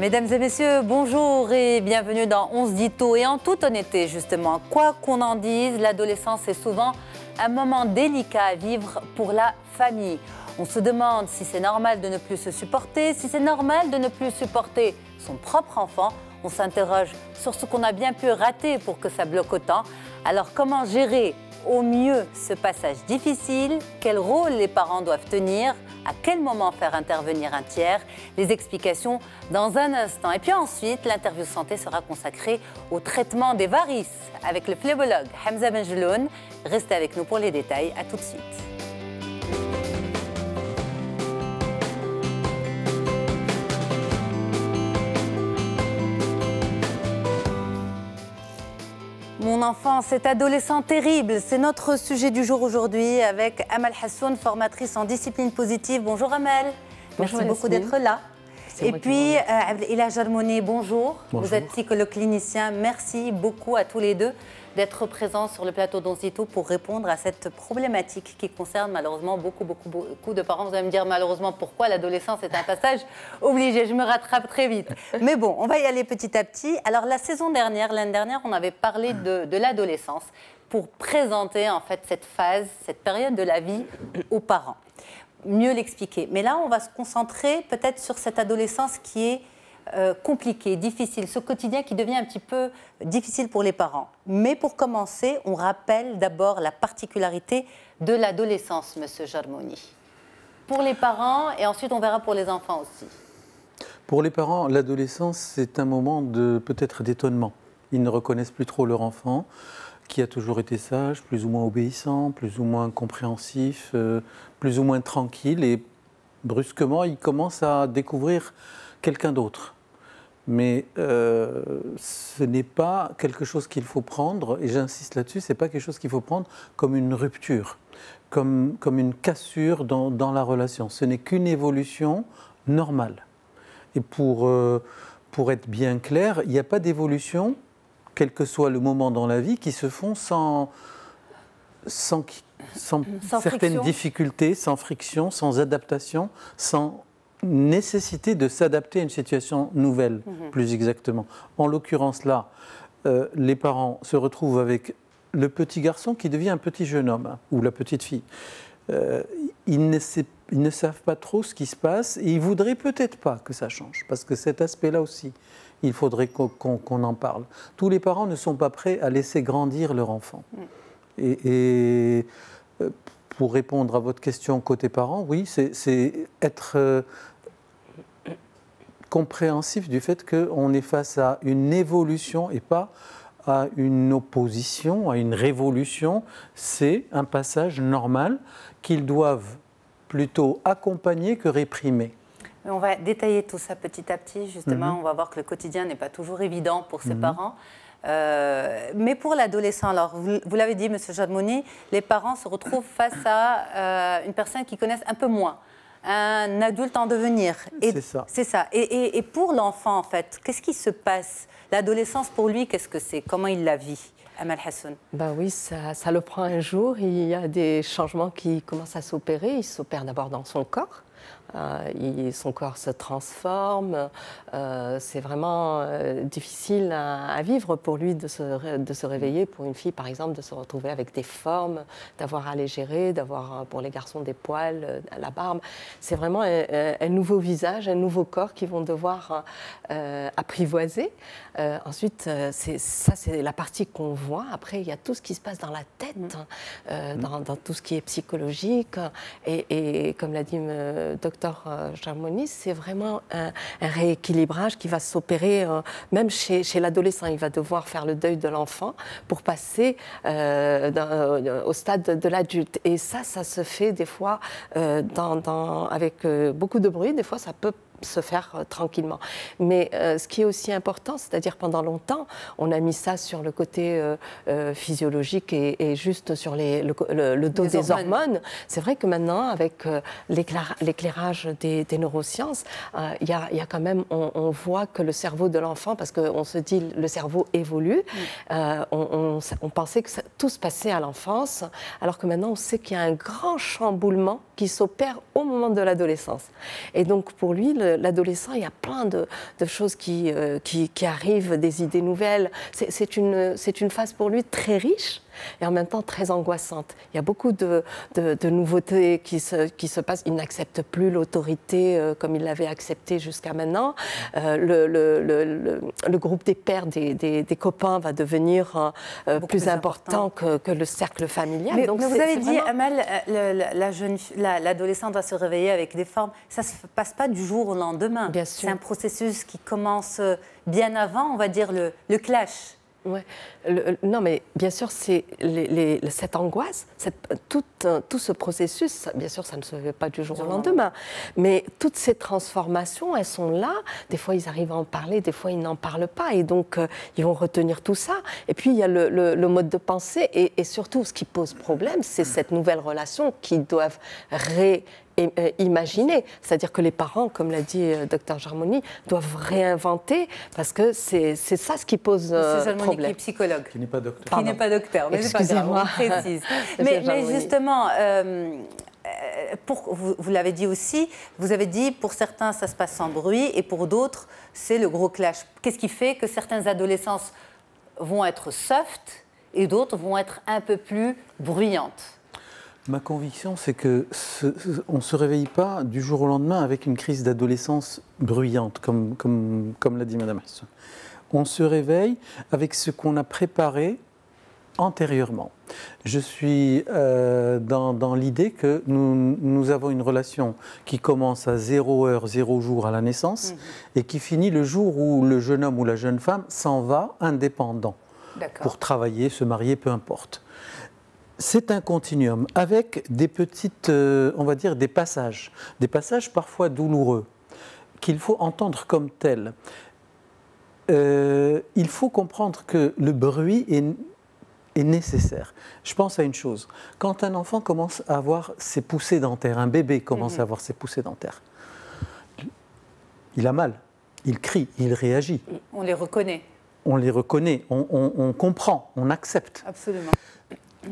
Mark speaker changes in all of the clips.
Speaker 1: Mesdames et messieurs, bonjour et bienvenue dans On se dit Et en toute honnêteté, justement, quoi qu'on en dise, l'adolescence est souvent un moment délicat à vivre pour la famille. On se demande si c'est normal de ne plus se supporter, si c'est normal de ne plus supporter son propre enfant. On s'interroge sur ce qu'on a bien pu rater pour que ça bloque autant. Alors comment gérer au mieux ce passage difficile, quel rôle les parents doivent tenir, à quel moment faire intervenir un tiers, les explications dans un instant. Et puis ensuite, l'interview santé sera consacrée au traitement des varices avec le phlébologue Hamza Benjeloun. Restez avec nous pour les détails, à tout de suite. Mon enfant, cet adolescent terrible, c'est notre sujet du jour aujourd'hui avec Amal Hassoun, formatrice en discipline positive. Bonjour Amal, merci beaucoup d'être là. Et puis, Abdel euh, bonjour. Vous êtes psychologue clinicien. Merci beaucoup à tous les deux d'être présent sur le plateau d'Onzito pour répondre à cette problématique qui concerne malheureusement beaucoup, beaucoup, beaucoup de parents. Vous allez me dire malheureusement pourquoi l'adolescence est un passage obligé. Je me rattrape très vite. Mais bon, on va y aller petit à petit. Alors la saison dernière, l'année dernière, on avait parlé de l'adolescence pour présenter en fait cette phase, cette période de la vie aux parents mieux l'expliquer. Mais là, on va se concentrer peut-être sur cette adolescence qui est euh, compliqué, difficile, ce quotidien qui devient un petit peu difficile pour les parents. Mais pour commencer, on rappelle d'abord la particularité de l'adolescence, Monsieur Jarmoni. Pour les parents, et ensuite on verra pour les enfants
Speaker 2: aussi. Pour les parents, l'adolescence, c'est un moment de peut-être d'étonnement. Ils ne reconnaissent plus trop leur enfant qui a toujours été sage, plus ou moins obéissant, plus ou moins compréhensif, euh, plus ou moins tranquille. Et brusquement, ils commencent à découvrir quelqu'un d'autre. Mais euh, ce n'est pas quelque chose qu'il faut prendre, et j'insiste là-dessus, ce n'est pas quelque chose qu'il faut prendre comme une rupture, comme, comme une cassure dans, dans la relation. Ce n'est qu'une évolution normale. Et pour, euh, pour être bien clair, il n'y a pas d'évolution, quel que soit le moment dans la vie, qui se font sans, sans, sans, certaines difficultés, sans friction, sans adaptation, sans nécessité de s'adapter à une situation nouvelle, mhm. plus exactement. En l'occurrence là, euh, les parents se retrouvent avec le petit garçon qui devient un petit jeune homme hein, ou la petite fille. Euh, ils, ne, savent pas trop ce qui se passe et ils voudraient peut-être pas que ça change, parce que cet aspect-là aussi, il faudrait qu'on en parle. Tous les parents ne sont pas prêts à laisser grandir leur enfant. Mm. Et, euh, pour répondre à votre question côté parents, oui, c'est être compréhensif du fait qu'on est face à une évolution et pas à une opposition, à une révolution. C'est un passage normal qu'ils doivent plutôt accompagner que réprimer.
Speaker 1: On va détailler tout ça petit à petit, justement. Mhm. On va voir que le quotidien n'est pas toujours évident pour ses mhm. parents. Euh, mais pour l'adolescent, alors vous, l'avez dit, Monsieur Jadmoni, les parents se retrouvent face à euh, une personne qu'ils connaissent un peu moins un adulte en devenir. C'est ça. C'est ça. Et, pour l'enfant, en fait, qu'est-ce qui se passe L'adolescence, pour lui, qu'est-ce que c'est Comment il la vit Amal Hassoun
Speaker 3: Ben bah oui, ça, ça, le prend un jour. Il y a des changements qui commencent à s'opérer. Il s'opère d'abord dans son corps. Euh, son corps se transforme. Euh, c'est vraiment euh, difficile à, vivre pour lui de se, de se réveiller, pour une fille par exemple, de se retrouver avec des formes, d'avoir à les gérer, d'avoir pour les garçons des poils, la barbe. C'est vraiment un, nouveau visage, un nouveau corps qu'ils vont devoir apprivoiser. ensuite, ça c'est la partie qu'on voit. Après, il y a tout ce qui se passe dans la tête, mm. Mm. dans, tout ce qui est psychologique. Et, et comme l'a dit le docteur, euh, c'est vraiment un, rééquilibrage qui va s'opérer euh, même chez, l'adolescent. Il va devoir faire le deuil de l'enfant pour passer euh, au stade de l'adulte. Et ça, ça se fait des fois avec beaucoup de bruit. Des fois, ça peut se faire euh, tranquillement. Mais euh, ce qui est aussi important, c'est-à-dire pendant longtemps, on a mis ça sur le côté euh, physiologique et, juste sur les, le, dos des hormones. C'est vrai que maintenant, avec l'éclairage des, neurosciences, il y, a quand même, on, voit que le cerveau de l'enfant, parce qu'on se dit le cerveau évolue, on, pensait que tout se passait à l'enfance, alors que maintenant on sait qu'il y a un grand chamboulement qui s'opère au moment de l'adolescence. Et donc pour lui, l'adolescent, il y a plein de, choses euh, qui, arrivent, des idées nouvelles. C'est une phase pour lui très riche et en même temps très angoissante. Il y a beaucoup de, nouveautés qui se, qui se passent. Il n'accepte plus l'autorité euh, comme il l'avait acceptée jusqu'à maintenant. Euh, le, groupe des pères, des, copains va devenir euh, plus, important, Que, le cercle familial. vous avez dit, Amel
Speaker 1: l'adolescent l'adolescente la se réveiller avec des formes. Ça ne se passe pas du jour au lendemain. C'est un processus qui commence bien avant, on va dire, le clash. Ouais. non, mais bien sûr, c'est cette angoisse, tout,
Speaker 3: tout, ce processus, bien sûr, ça ne se fait pas du jour au lendemain, mais toutes ces transformations, elles sont là. Des fois, ils arrivent à en parler, des fois, ils n'en parlent pas, et donc, euh, ils vont retenir tout ça. Et puis, il y a le, mode de pensée, et, et, surtout, ce qui pose problème, c'est hmm. cette nouvelle relation qu'ils doivent ré euh, imaginer. C'est-à-dire que les parents, comme l'a dit euh, docteur Jarmoni, doivent réinventer parce que c'est ça ce qui pose problème. – C'est euh, seulement problème.
Speaker 1: psychologue. Qui n'est pas docteur. Qui n'est pas docteur, mais moi mais, justement... pour, vous, l'avez dit aussi, vous avez dit pour certains ça se passe sans bruit et pour d'autres c'est le gros clash. Qu'est-ce qui fait que certaines adolescents vont être soft et d'autres vont être un peu plus bruyantes
Speaker 2: Ma conviction, c'est que on ne se réveille pas du jour au lendemain avec une crise d'adolescence bruyante, comme, comme, l'a dit Madame On se réveille avec ce qu'on a préparé antérieurement. Je suis euh, dans, l'idée que nous, nous, avons une relation qui commence à zéro heure, zéro jour à la naissance mhm. et qui finit le jour où le jeune homme ou la jeune femme s'en va indépendant pour travailler, se marier, peu importe c'est un continuum avec des petites, euh, on va dire, des passages, des passages parfois douloureux qu'il faut entendre comme tels. Euh, il faut comprendre que le bruit est, nécessaire. Je pense à une chose. Quand un enfant commence à avoir ses poussées dentaires, un bébé commence mhm. à avoir ses poussées dentaires, il a mal, il crie, il réagit.
Speaker 1: On les reconnaît.
Speaker 2: On les reconnaît, on comprend, on accepte. Absolument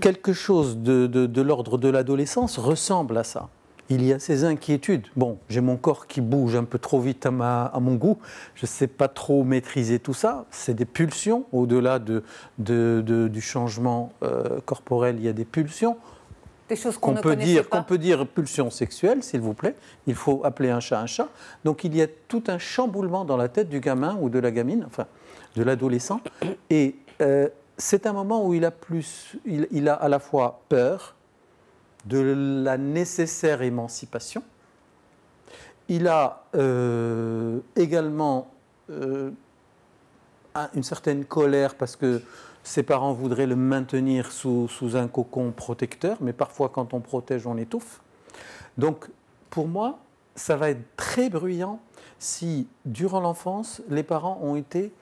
Speaker 2: quelque chose de, l'ordre de l'adolescence ressemble à ça. Il y a ces inquiétudes. Bon, j'ai mon corps qui bouge un peu trop vite à, à mon goût. Je ne sais pas trop maîtriser tout ça. C'est des pulsions. Au-delà de, du changement euh, corporel, il y a des pulsions. Des choses qu'on peut dire, Qu'on peut dire pulsions sexuelles, s'il vous plaît. Il faut appeler un chat un chat. Donc il y a tout un chamboulement dans la tête du gamin ou de la gamine, enfin de l'adolescent. Et euh, c'est un moment où il a, plus, il, a à la fois peur de la nécessaire émancipation, il a euh, également euh, une certaine colère parce que ses parents voudraient le maintenir sous, sous un cocon protecteur, mais parfois quand on protège, on étouffe. Donc pour moi, ça va être très bruyant si, durant l'enfance, les parents ont été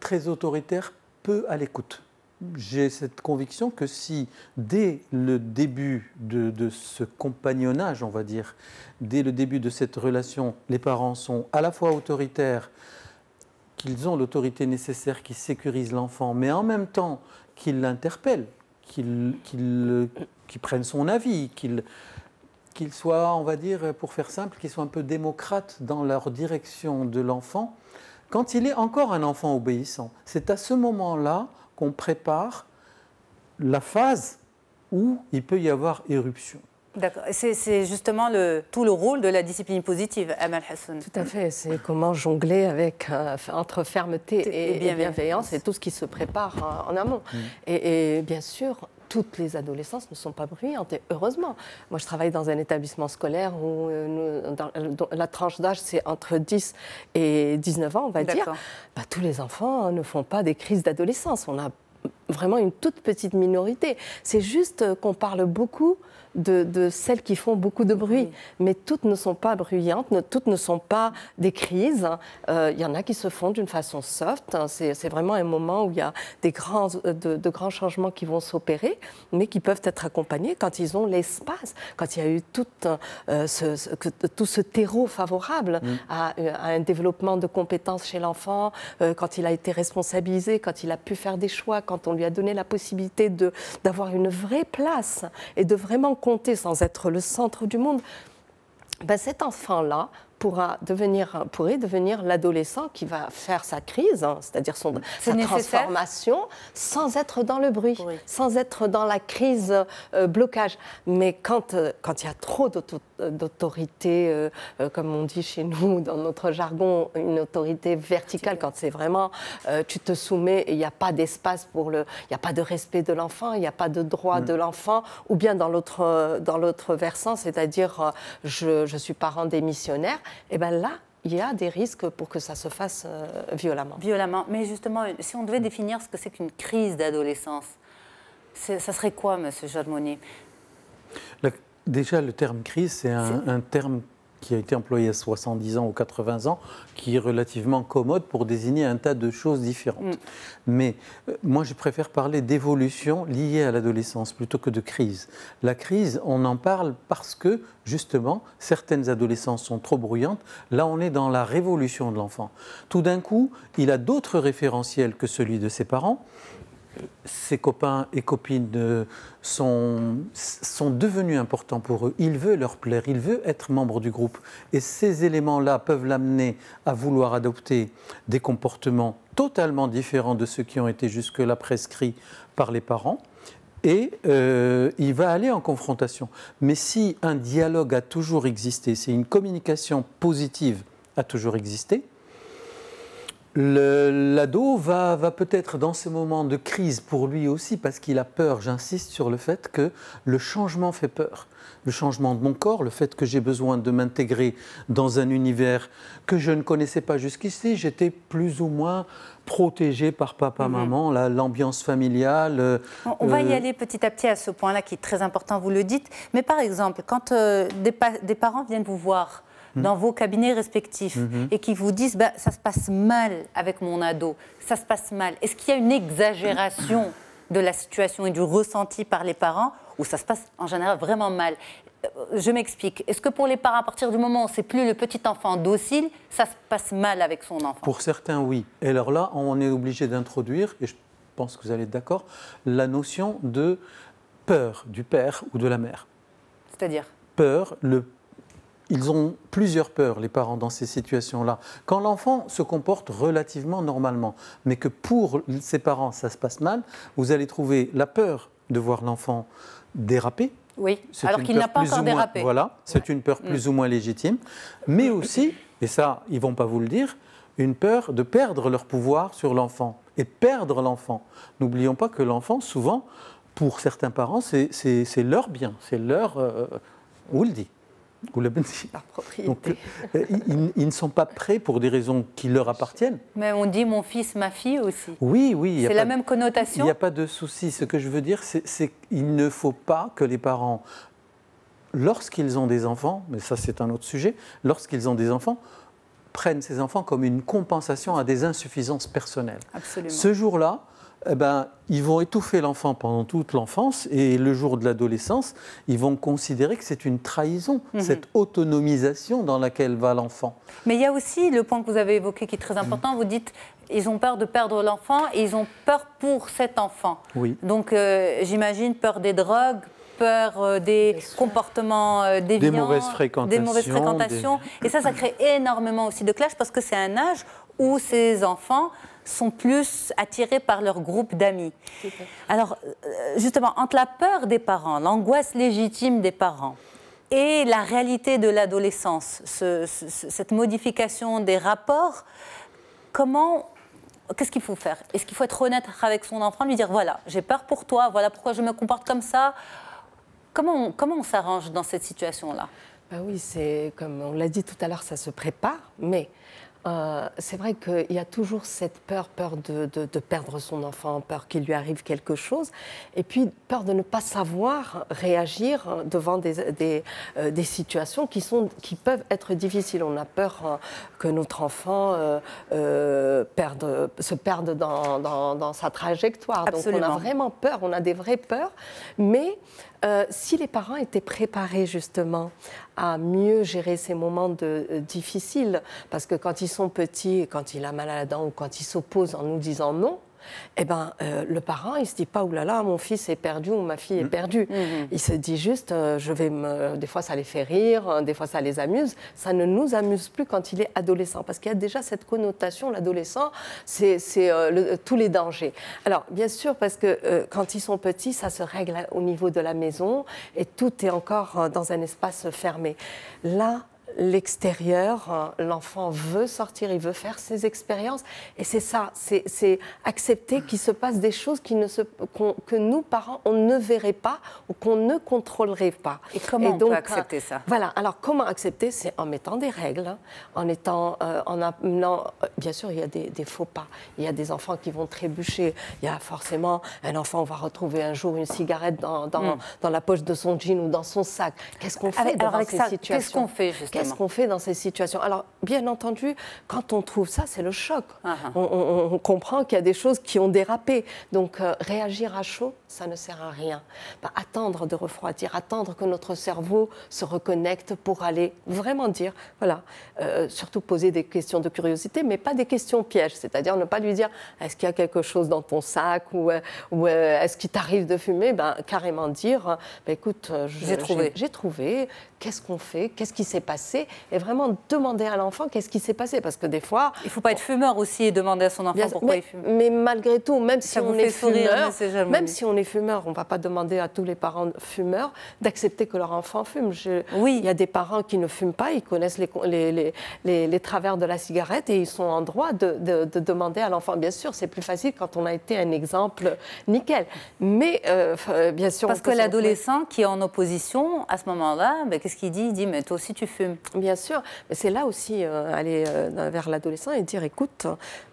Speaker 2: très autoritaires peu à l'écoute. J'ai cette conviction que si, dès le début de, ce compagnonnage, on va dire, dès le début de cette relation, les parents sont à la fois autoritaires, qu'ils ont l'autorité nécessaire qui sécurise l'enfant, mais en même temps qu'ils l'interpellent, qu'ils prennent son avis, qu'ils qu'ils soient, on va dire, pour faire simple, qu'ils soient un peu démocrates dans leur direction de l'enfant, quand il est encore un enfant obéissant, c'est à ce moment-là qu'on prépare la phase où il peut y avoir éruption.
Speaker 1: D'accord. C'est justement tout le rôle de la discipline positive, Amal Hassoun. Tout
Speaker 3: à fait. C'est comment jongler avec, euh, entre fermeté et, bienveillance. et tout ce qui se prépare euh, en amont. Mm. et, bien sûr, toutes les adolescents ne sont pas bruyantes, et heureusement. Moi, je travaille dans un établissement scolaire où euh, la tranche d'âge, c'est entre 10 et 19 ans, on va dire. Bah, tous les enfants hein, ne font pas des crises d'adolescence. On a vraiment une toute petite minorité. C'est juste euh, qu'on parle beaucoup de, celles qui font beaucoup de bruit. Mais toutes ne sont pas bruyantes, toutes ne sont pas des crises. Il euh, y en a qui se font d'une façon soft. Hein. C'est vraiment un moment où il y a des grands, euh, de, grands changements qui vont s'opérer, mais qui peuvent être accompagnés quand ils ont l'espace, quand il y a eu tout, euh, ce, tout ce terreau favorable à, un développement de compétences chez l'enfant, quand il a été responsabilisé, quand il a pu faire des choix, quand on lui a donné la possibilité d'avoir une vraie place et de vraiment compter sans être le centre du monde, ben, cet enfant-là pourra devenir, pourrait devenir l'adolescent qui va faire sa crise, hein, c'est-à-dire sa transformation, sans être dans le bruit, sans être dans la crise euh, blocage. Mais quand, euh, quand il y a trop tout d'autorité, euh, euh, comme on dit chez nous dans notre jargon, une autorité verticale, quand c'est vraiment euh, tu te soumets et il n'y a pas d'espace pour le. Il n'y a pas de respect de l'enfant, il n'y a pas de droit mm. de l'enfant, ou bien dans l'autre versant, c'est-à-dire je, suis parent démissionnaire, et eh bien là, il y a des risques pour que ça se fasse violemment.
Speaker 1: Violemment. Mais justement, si on devait mm. définir ce que c'est qu'une crise d'adolescence, ça serait quoi, M. Jolmonier
Speaker 2: Déjà, le terme crise, c'est un, terme qui a été employé à 70 ans ou 80 ans, qui est relativement commode pour désigner un tas de choses différentes. Mm. Mais euh, moi, je préfère parler d'évolution liée à l'adolescence plutôt que de crise. La crise, on en parle parce que, justement, certaines adolescents sont trop bruyantes. Là, on est dans la révolution de l'enfant. Tout d'un coup, il a d'autres référentiels que celui de ses parents ses copains et copines sont, devenus importants pour eux. Il veut leur plaire, il veut être membre du groupe. Et ces éléments-là peuvent l'amener à vouloir adopter des comportements totalement différents de ceux qui ont été jusque-là prescrits par les parents. Et euh, il va aller en confrontation. Mais si un dialogue a toujours existé, si une communication positive a toujours existé, L'ado va, va peut-être dans ces moments de crise pour lui aussi, parce qu'il a peur, j'insiste sur le fait que le changement fait peur. Le changement de mon corps, le fait que j'ai besoin de m'intégrer dans un univers que je ne connaissais pas jusqu'ici, j'étais plus ou moins protégé par papa, mhm. maman, l'ambiance familiale. Euh, on, va y euh, aller
Speaker 1: petit à petit à ce point-là qui est très important, vous le dites. Mais par exemple, quand euh, des parents viennent vous voir, dans vos cabinets respectifs mhm. et qui vous disent bah, ça se passe mal avec mon ado, ça se passe mal Est-ce qu'il y a une exagération de la situation et du ressenti par les parents ou ça se passe en général vraiment mal euh, je m'explique. Est-ce que pour les parents, à partir du moment où c'est plus le petit enfant docile, ça se passe mal avec son enfant
Speaker 2: Pour certains, oui. Et alors là, on est obligé d'introduire, et je pense que vous allez être d'accord, la notion de peur du père ou de la mère. C'est-à-dire Peur, le ils ont plusieurs peurs, les parents, dans ces situations-là. Quand l'enfant se comporte relativement normalement, mais que pour ses parents, ça se passe mal, vous allez trouver la peur de voir l'enfant déraper. Oui, alors qu'il n'a pas encore dérapé. voilà, c'est une peur plus ou moins légitime, mais aussi, et ça, ils vont pas vous le dire, une peur de perdre leur pouvoir sur l'enfant et perdre l'enfant. N'oublions pas que l'enfant, souvent, pour certains parents, c'est leur bien, c'est leur... Euh, euh, où le dit euh, ils, ils, ne sont pas prêts pour des raisons qui leur appartiennent.
Speaker 1: Mais on dit mon fils, ma fille aussi.
Speaker 2: Oui, oui. C'est la même
Speaker 1: connotation. Il n'y a
Speaker 2: pas de souci. Ce que je veux dire, c'est qu'il ne faut pas que les parents, lorsqu'ils ont des enfants, mais ça c'est un autre sujet, lorsqu'ils ont des enfants, prennent ces enfants comme une compensation à des insuffisances personnelles. Absolument. Ce jour-là, eh ben, ils vont étouffer l'enfant pendant toute l'enfance et le jour de l'adolescence, ils vont considérer que c'est une trahison, mhm. cette autonomisation dans laquelle va l'enfant. Mais
Speaker 1: il y a aussi le point que vous avez évoqué qui est très important. Vous dites, ils ont peur de perdre l'enfant et ils ont peur pour cet enfant. Oui. Donc euh, j'imagine peur des drogues, peur euh, des comportements euh, déviants, des mauvaises fréquentations. Des mauvaises fréquentations. Et ça, ça crée énormément aussi de clash parce que c'est un âge où ces enfants sont plus attirés par leur groupe d'amis. Alors, euh, justement, entre la peur des parents, l'angoisse légitime des parents, et la réalité de l'adolescence, cette modification des rapports, comment qu'est-ce qu'il faut faire Est-ce qu'il faut être honnête avec son enfant, lui dire voilà, j'ai peur pour toi, voilà pourquoi je me comporte comme ça Comment on, s'arrange dans cette situation-là
Speaker 3: bah Oui, c'est comme on l'a dit tout à l'heure, ça se prépare, mais euh, c'est vrai qu'il y a toujours cette peur, peur de, perdre son enfant, peur qu'il lui arrive quelque chose, et puis peur de ne pas savoir réagir devant des, euh, situations qui, sont, qui peuvent être difficiles. On a peur hein, que notre enfant euh, perde, se perde dans, sa trajectoire. Donc on a vraiment peur, on a des vraies peurs, mais euh, si les parents étaient préparés justement à mieux gérer ces moments de, euh, difficiles, parce que quand ils sont petits, quand il a mal à la dent ou quand ils s'opposent en nous disant non, eh ben, euh, le parent, il se dit pas, oulala, là là, mon fils est perdu ou ma fille est mm. perdue. Mm, mm, il se dit juste, euh, je vais me... Des fois, ça les fait rire, hein, des fois, ça les amuse. Ça ne nous amuse plus quand il est adolescent, parce qu'il y a déjà cette connotation, l'adolescent, c'est euh, tous les dangers. Alors, bien sûr, parce que quand ils sont petits, ça se règle hein, au niveau de la maison, et tout est encore hein, dans un espace fermé. Là, l'extérieur, euh, l'enfant veut sortir, il veut faire ses expériences. Et c'est ça, c'est accepter qu'il se passe des choses qui que nous, parents, on ne verrait pas ou qu'on ne contrôlerait pas. Et comment donc, accepter ça Voilà, alors comment accepter C'est en mettant des règles, hein, en étant, euh, en amenant... Euh, bien sûr, il y a des, faux pas, il y a des enfants qui vont trébucher, il y a forcément un enfant, on va retrouver un jour une cigarette hmm. dans, la poche de son jean ou dans son sac. Qu'est-ce qu'on fait dans ces situations ce qu'on Qu'est-ce qu'on fait dans ces situations Alors, bien entendu, quand on trouve ça, c'est le choc. Ah, ah. on, comprend qu'il y a des choses qui ont dérapé. Donc, euh, réagir à chaud, ça ne sert à rien. Bah, attendre de refroidir, attendre que notre cerveau se reconnecte pour aller vraiment dire, voilà, euh, surtout poser des questions de curiosité, mais pas des questions pièges. C'est-à-dire ne pas lui dire, est-ce qu'il y a quelque chose dans ton sac ou, euh, est-ce qu'il t'arrive de fumer ben, Carrément dire, ben, écoute, j'ai trouvé, j'ai trouvé qu'est-ce qu'on fait, qu'est-ce qui s'est passé et vraiment demander à l'enfant qu'est-ce qui
Speaker 1: s'est passé. Parce que des fois. Il ne faut pas être fumeur aussi et demander à son enfant pourquoi mais, il
Speaker 3: fume. Mais malgré tout, même si on est fumeur, même si on est fumeur, on ne va pas demander à tous les parents fumeurs d'accepter que leur enfant fume. oui. Il y a des parents qui ne fument pas, ils connaissent les, les, les, les travers de la cigarette et ils sont en droit de, de, demander à l'enfant. Bien sûr, c'est plus facile quand on a été un
Speaker 1: exemple nickel. Mais euh, euh, bien sûr. Parce que l'adolescent qui est en opposition, à ce moment-là, ben, qu'est-ce qu'il dit Il dit Mais toi aussi tu fumes. Bien sûr, mais c'est là aussi euh, aller
Speaker 3: euh, vers l'adolescent et dire écoute,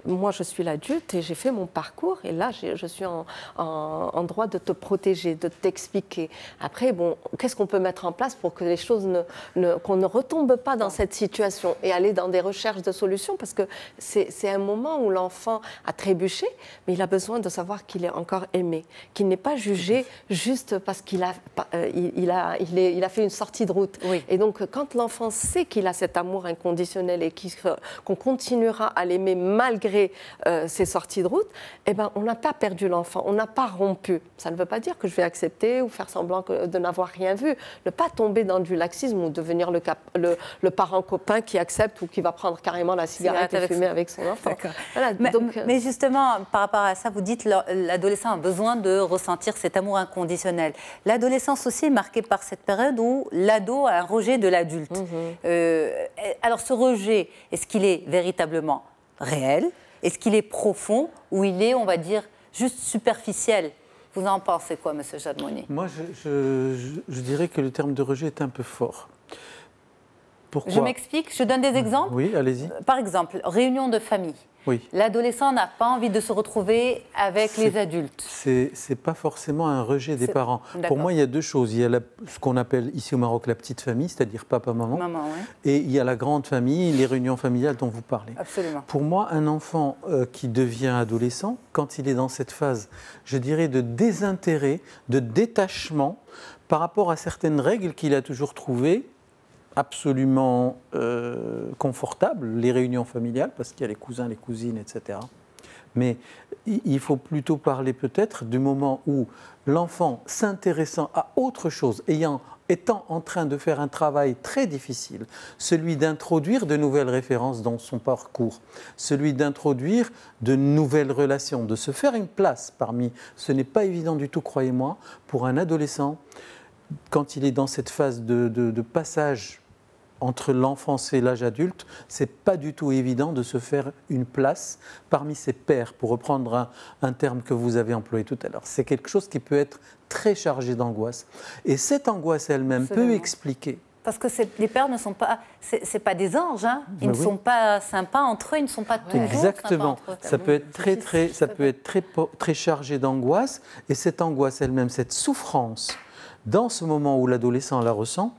Speaker 3: moi je suis l'adulte et j'ai fait mon parcours et là je suis en, droit de te protéger, de t'expliquer. Après, bon, qu'est-ce qu'on peut mettre en place pour que les choses ne, qu'on ne retombe pas dans cette situation et aller dans des recherches de solutions parce que c'est un moment où l'enfant a trébuché, mais il a besoin de savoir qu'il est encore aimé, qu'il n'est pas jugé juste parce qu'il a, euh, il, a, il, il a fait une sortie de route. Et donc quand l'enfant sait qu'il a cet amour inconditionnel et qu'on continuera à l'aimer malgré euh, ses sorties de route, eh ben, on n'a pas perdu l'enfant, on n'a pas rompu. Ça ne veut pas dire que je vais accepter ou faire semblant de n'avoir rien vu. Ne pas tomber dans du laxisme ou devenir le, le, parent copain qui accepte ou qui va prendre carrément la cigarette, et fumer avec son enfant.
Speaker 1: Euh, mais, justement, par rapport à ça, vous dites l'adolescent a besoin de ressentir cet amour inconditionnel. L'adolescence aussi est marquée par cette période où l'ado a un rejet de l'adulte. Mhm. Euh, euh, alors ce rejet, est-ce qu'il est véritablement réel Est-ce qu'il est profond Ou il est, on va dire, juste superficiel Vous en pensez quoi, M. Jadmoni
Speaker 2: Moi, je, je, dirais que le terme de rejet est un peu fort. Pourquoi Je
Speaker 1: m'explique, je donne des mmh. exemples.
Speaker 2: Oui, allez-y. Euh,
Speaker 1: par exemple, réunion de famille. L'adolescent n'a pas envie de se retrouver avec les adultes.
Speaker 2: C'est n'est pas forcément un rejet des parents. Pour moi, il y a deux choses. Il y a ce qu'on appelle ici au Maroc la petite famille, c'est-à-dire papa, maman. Et il y a la grande famille, les réunions familiales dont vous parlez. Pour moi, un enfant euh, qui devient adolescent, quand il est dans cette phase, je dirais, de désintérêt, de détachement par rapport à certaines règles qu'il a toujours trouvées absolument euh, confortable, les réunions familiales, parce qu'il y a les cousins, les cousines, etc. Mais il faut plutôt parler peut-être du moment où l'enfant s'intéressant à autre chose, ayant, étant en train de faire un travail très difficile, celui d'introduire de nouvelles références dans son parcours, celui d'introduire de nouvelles relations, de se faire une place parmi, ce n'est pas évident du tout, croyez-moi, pour un adolescent quand il est dans cette phase de, passage entre l'enfance et l'âge adulte, c'est pas du tout évident de se faire une place parmi ses pères, pour reprendre un, terme que vous avez employé tout à l'heure. C'est quelque chose qui peut être très chargé d'angoisse. Et cette angoisse elle-même peut expliquer
Speaker 1: parce que les pères ne sont pas, c'est pas des anges, hein. Ben ils ne sont pas sympas entre eux, ils ne sont pas toujours Exactement. Ça peut être
Speaker 2: très très, ça peut être très très chargé d'angoisse, et cette angoisse elle-même, cette souffrance dans ce moment où l'adolescent la ressent,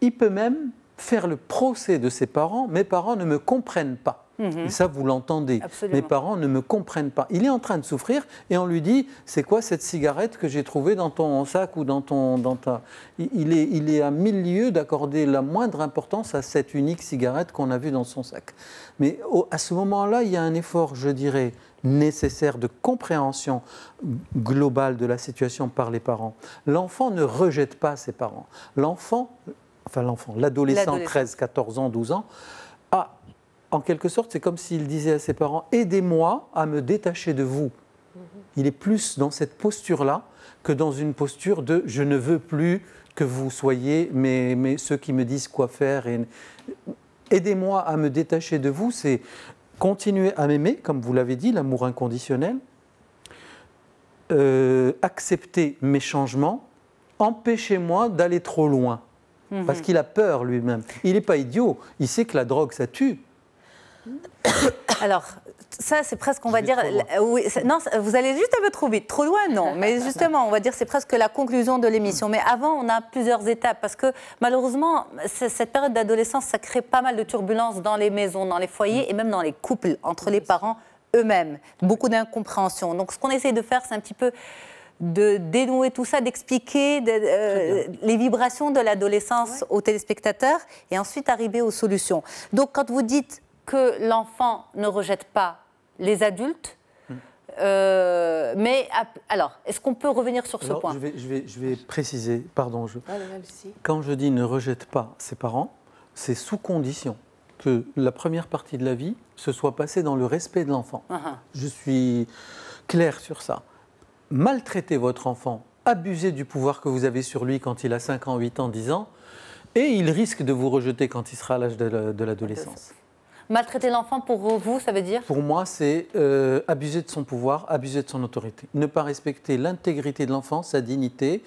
Speaker 2: il peut même faire le procès de ses parents, mes parents ne me comprennent pas. Mhm. Et ça, vous l'entendez. Mes parents ne me comprennent pas. Il est en train de souffrir et on lui dit C'est quoi cette cigarette que j'ai trouvée dans ton sac ou dans, ton, dans ta. Il est, il est à mille lieues d'accorder la moindre importance à cette unique cigarette qu'on a vue dans son sac. Mais à ce moment-là, il y a un effort, je dirais, nécessaire de compréhension globale de la situation par les parents. L'enfant ne rejette pas ses parents. L'enfant, enfin l'enfant, l'adolescent, 13, 14 ans, 12 ans, en quelque sorte, c'est comme s'il disait à ses parents Aidez-moi à me détacher de vous. Il est plus dans cette posture-là que dans une posture de Je ne veux plus que vous soyez mais, mais ceux qui me disent quoi faire. Et... Aidez-moi à me détacher de vous, c'est continuer à m'aimer, comme vous l'avez dit, l'amour inconditionnel, euh, accepter mes changements, empêchez-moi d'aller trop loin. Mhm. Parce qu'il a peur lui-même. Il n'est pas idiot. Il sait que la drogue, ça tue.
Speaker 1: Alors, ça, c'est presque, on va dire. Oui, non, vous allez juste un peu trop vite. Trop loin, non. Mais justement, on va dire, c'est presque la conclusion de l'émission. Mais avant, on a plusieurs étapes. Parce que malheureusement, cette période d'adolescence, ça crée pas mal de turbulences dans les maisons, dans les foyers et même dans les couples, entre les parents eux-mêmes. Beaucoup d'incompréhension. Donc, ce qu'on essaie de faire, c'est un petit peu de dénouer tout ça, d'expliquer euh, les vibrations de l'adolescence aux téléspectateurs et ensuite arriver aux solutions. Donc quand vous dites que l'enfant ne rejette pas les adultes. Hmm. Euh, mais alors, est-ce qu'on peut revenir sur ce point
Speaker 2: je vais, préciser, pardon. Je, ah, quand je dis ne rejette pas ses parents, c'est sous condition que la première partie de la vie se soit passée dans le respect de l'enfant. Ah, ah. Je suis clair sur ça. Maltraiter votre enfant, abusez du pouvoir que vous avez sur lui quand il a 5 ans, 8 ans, 10 ans, et il risque de vous rejeter quand il sera à l'âge de l'adolescence.
Speaker 1: Maltraiter l'enfant, pour vous, ça veut dire
Speaker 2: Pour moi, c'est euh, abuser de son pouvoir, abuser de son autorité. Ne pas respecter l'intégrité de l'enfant, sa dignité,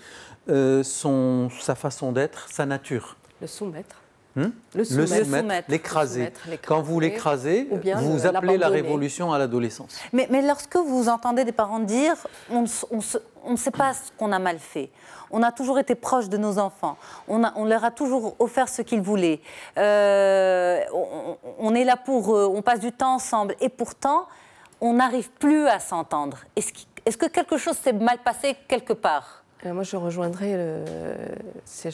Speaker 2: euh, son, sa façon d'être, sa nature.
Speaker 1: Le soumettre
Speaker 2: Hmm? le soumettre, l'écraser. Quand vous l'écrasez, vous appelez la révolution à l'adolescence.
Speaker 1: Mais, lorsque vous entendez des parents dire on, ne sait pas ce qu'on a mal fait, on a toujours été proche de nos enfants, on, leur a toujours offert ce qu'ils voulaient, euh, on, est là pour eux, on passe du temps ensemble, et pourtant, on n'arrive plus à s'entendre. Est-ce, que quelque chose s'est mal passé quelque part
Speaker 3: euh, moi, je rejoindrai le... c'est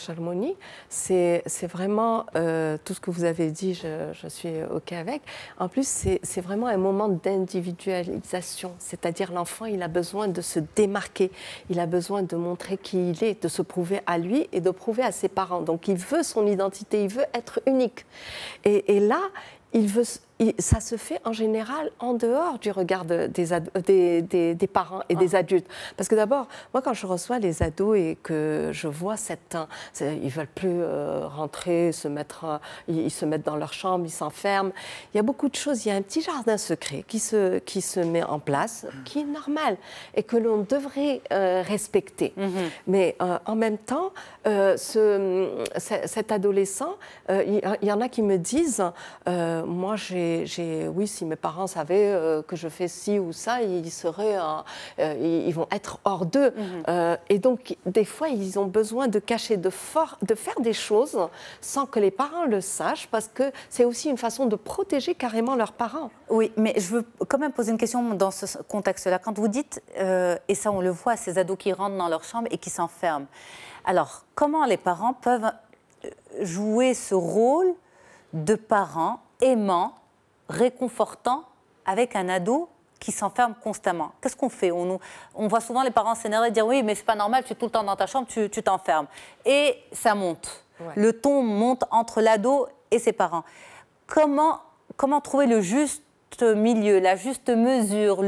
Speaker 3: C'est vraiment euh, tout ce que vous avez dit, je, suis OK avec. En plus, c'est vraiment un moment d'individualisation. C'est-à-dire, l'enfant, il a besoin de se démarquer. Il a besoin de montrer qui il est, de se prouver à lui et de prouver à ses parents. Donc, il veut son identité, il veut être unique. et, et là, il veut ça se fait en général en dehors du regard des, des, parents et des ah. adultes. Parce que d'abord, moi, quand je reçois les ados et que je vois cet Ils veulent plus euh, rentrer, se mettre, euh, ils, se mettent dans leur chambre, ils s'enferment. Il y a beaucoup de choses. Il y a un petit jardin secret qui se, qui se met en place, qui est normal et que l'on devrait euh, respecter. Mm-hmm. Mais en même temps, ce, cet adolescent, il y, en a qui me disent, moi, j'ai j'ai, oui, si mes parents savaient euh, que je fais ci ou ça, ils seraient, euh, euh, ils vont être hors d'eux. Mhm. et donc, des fois, ils ont besoin de cacher, de, de faire des choses sans que les parents le sachent, parce que c'est aussi une façon de protéger
Speaker 1: carrément leurs parents. Oui, mais je veux quand même poser une question dans ce contexte-là. Quand vous dites, et ça on le voit, ces ados qui rentrent dans leur chambre et qui s'enferment. Alors, comment les parents peuvent jouer ce rôle de parents aimants réconfortant avec un ado qui s'enferme constamment. Qu'est-ce qu'on fait on, voit souvent les parents s'énerver et dire oui, mais c'est pas normal, tu es tout le temps dans ta chambre, tu, t'enfermes. Et ça monte. Le ton monte entre l'ado et ses parents. Comment, comment trouver le juste milieu, la juste mesure.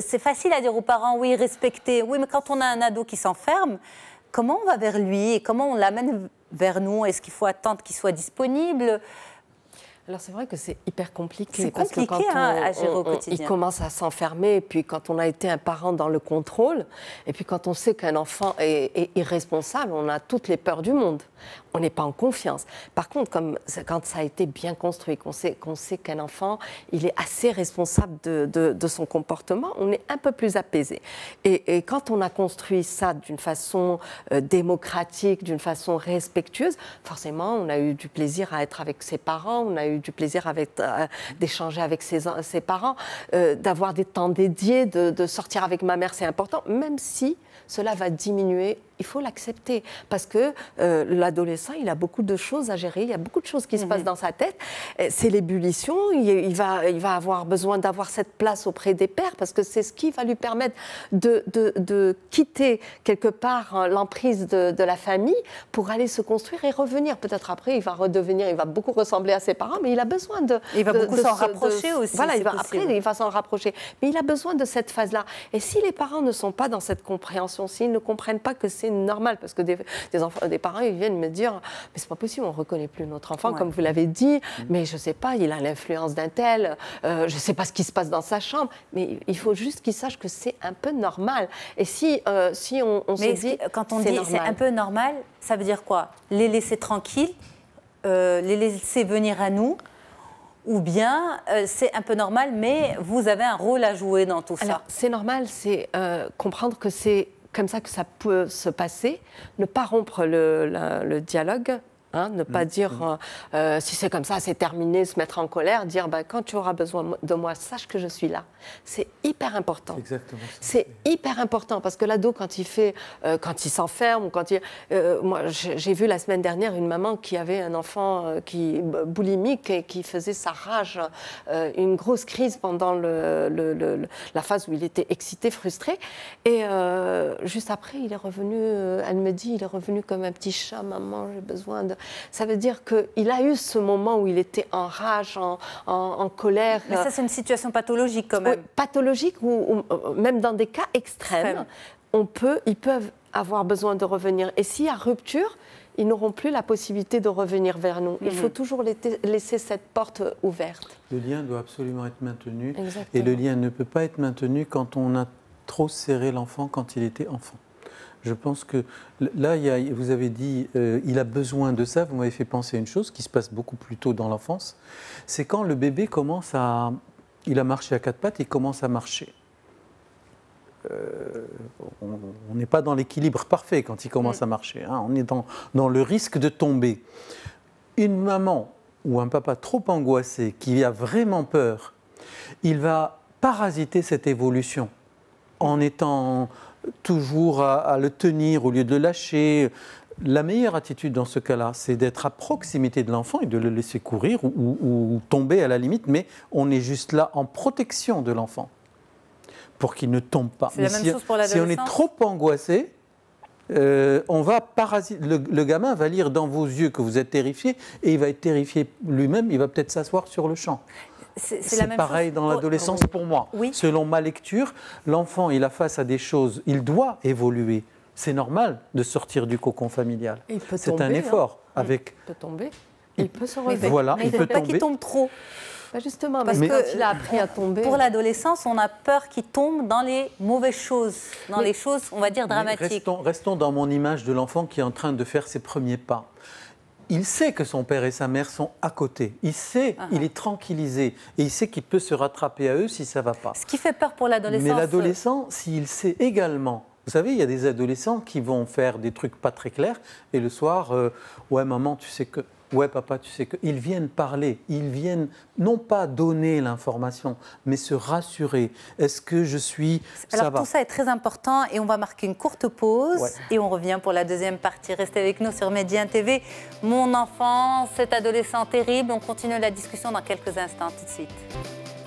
Speaker 1: c'est facile à dire aux parents, oui, respecter. Oui, mais quand on a un ado qui s'enferme, comment on va vers lui et comment on l'amène vers nous Est-ce qu'il faut attendre qu'il soit disponible alors c'est vrai que c'est
Speaker 3: hyper compliqué. parce que quand hein, il commence à s'enfermer, et puis quand on a été un parent dans le contrôle, et puis quand on sait qu'un enfant est, irresponsable, on a toutes les peurs du monde on n'est pas en confiance. Par contre, comme, quand ça a été bien construit, qu'on sait, qu'un enfant, il est assez responsable de, son comportement, on est un peu plus apaisé. Et, quand on a construit ça d'une façon euh, démocratique, d'une façon respectueuse, forcément, on a eu du plaisir à être avec ses parents, on a eu du plaisir euh, d'échanger avec ses, ses parents, euh, d'avoir des temps dédiés, de, de sortir avec ma mère, c'est important, même si cela va diminuer, il faut l'accepter, parce que l'adolescent il a beaucoup de choses à gérer, il y a beaucoup de choses qui se mhm. passent dans sa tête. Euh, c'est l'ébullition, il, va, il va avoir besoin d'avoir cette place auprès des pères parce que c'est ce qui va lui permettre de, quitter quelque part euh, l'emprise de, la famille pour aller se construire et revenir. Peut-être après, il va redevenir, il va beaucoup ressembler à ses parents, mais il a besoin de. Il va beaucoup s'en rapprocher aussi. Voilà, il va, après, il va s'en rapprocher. Mais il a besoin de cette phase-là. Et si les parents ne sont pas dans cette compréhension, s'ils ne comprennent pas que c'est normal, parce que des, des, enfants, des parents, ils viennent me dire mais c'est pas possible, on reconnaît plus notre enfant, comme vous l'avez dit, mm. mais je sais pas, il a l'influence d'un tel, euh, je sais pas ce qui se passe dans sa chambre, mais il faut juste qu'il sache que c'est un peu
Speaker 1: normal. Et si, euh, si on, on mais dit quand on dit c'est un peu normal, ça veut dire quoi Les laisser tranquilles, euh, les laisser venir à nous ou bien c'est un peu normal, mais vous avez un rôle à jouer dans tout ça. C'est normal, c'est
Speaker 3: comprendre que c'est comme ça que ça peut se passer, ne pas rompre le, dialogue Hein, ne pas mm. dire mm. Euh, euh, si c'est comme ça, c'est terminé, se mettre en colère, dire bah, quand tu auras besoin de moi, sache que je suis là. C'est hyper important. C'est hyper important parce que l'ado, quand il fait, euh, quand il s'enferme, quand il, moi, j'ai vu la semaine dernière une maman qui avait un enfant qui boulimique et qui faisait sa rage, une grosse crise pendant la phase où il était excité, frustré, et juste après, il est revenu. elle me dit, il est revenu comme un petit chat, maman, j'ai besoin de ça veut dire qu'il a eu ce moment où il était en rage, en, colère. Mais ça, c'est une situation pathologique quand même. pathologique ou, euh, même dans des cas extrêmes, on peut, ils peuvent avoir besoin de revenir. Et s'il y a rupture, ils n'auront plus la possibilité de revenir vers nous. Il mhm. faut toujours laisser cette porte euh, ouverte.
Speaker 2: Le lien doit absolument être maintenu. Et le lien ne peut pas être maintenu quand on a trop serré l'enfant quand il était enfant. Je pense que là, vous avez dit, euh, il a besoin de ça. Vous m'avez fait penser à une chose qui se passe beaucoup plus tôt dans l'enfance. C'est quand le bébé commence à, il a marché à quatre pattes, il commence à marcher. Euh, on n'est pas dans l'équilibre parfait quand il commence mm. à marcher. Hein. On est dans, dans le risque de tomber. Une maman ou un papa trop angoissé qui a vraiment peur, il va parasiter cette évolution en étant toujours à, le tenir au lieu de lâcher. La meilleure attitude dans ce cas-là, c'est d'être à proximité de l'enfant et de le laisser courir ou, tomber à la limite, mais on est juste là en protection de l'enfant pour qu'il ne tombe pas. C'est la même si, chose pour si on est trop angoissé, euh, on va Le, le, gamin va lire dans vos yeux que vous êtes terrifié et il va être terrifié lui-même. Il va peut-être s'asseoir sur le champ
Speaker 1: c'est pareil
Speaker 2: chose. dans oh, l'adolescence pour moi. Selon ma lecture, l'enfant, il a face à des choses, il doit évoluer. C'est normal de sortir du cocon familial.
Speaker 3: C'est un hein. effort avec. Il peut
Speaker 1: tomber. Il peut se
Speaker 2: relever. Mais il, ne peut Pas qu'il tombe
Speaker 1: trop. justement, parce qu'il a appris à tomber. Pour l'adolescence, on a peur qu'il tombe dans les mauvaises choses, dans les choses, on va dire, dramatiques.
Speaker 2: restons dans mon image de l'enfant qui est en train de faire ses premiers pas il sait que son père et sa mère sont à côté. Il sait, ah il ah. est tranquillisé et il sait qu'il peut se rattraper à eux si ça va pas. Ce qui
Speaker 1: fait peur pour l'adolescent. Mais euh, l'adolescent,
Speaker 2: s'il sait également vous savez, il y a des adolescents qui vont faire des trucs pas très clairs et le soir, euh, ouais maman, tu sais que Ouais, papa, tu sais que. viennent parler, ils viennent non pas donner l'information, mais se rassurer. Est-ce que je suis. ça va. tout ça est
Speaker 1: très important et on va marquer une courte pause et on revient pour la deuxième partie. Restez avec nous sur Médien TV. Mon enfant, cet adolescent terrible. On continue la discussion dans quelques instants, tout de suite.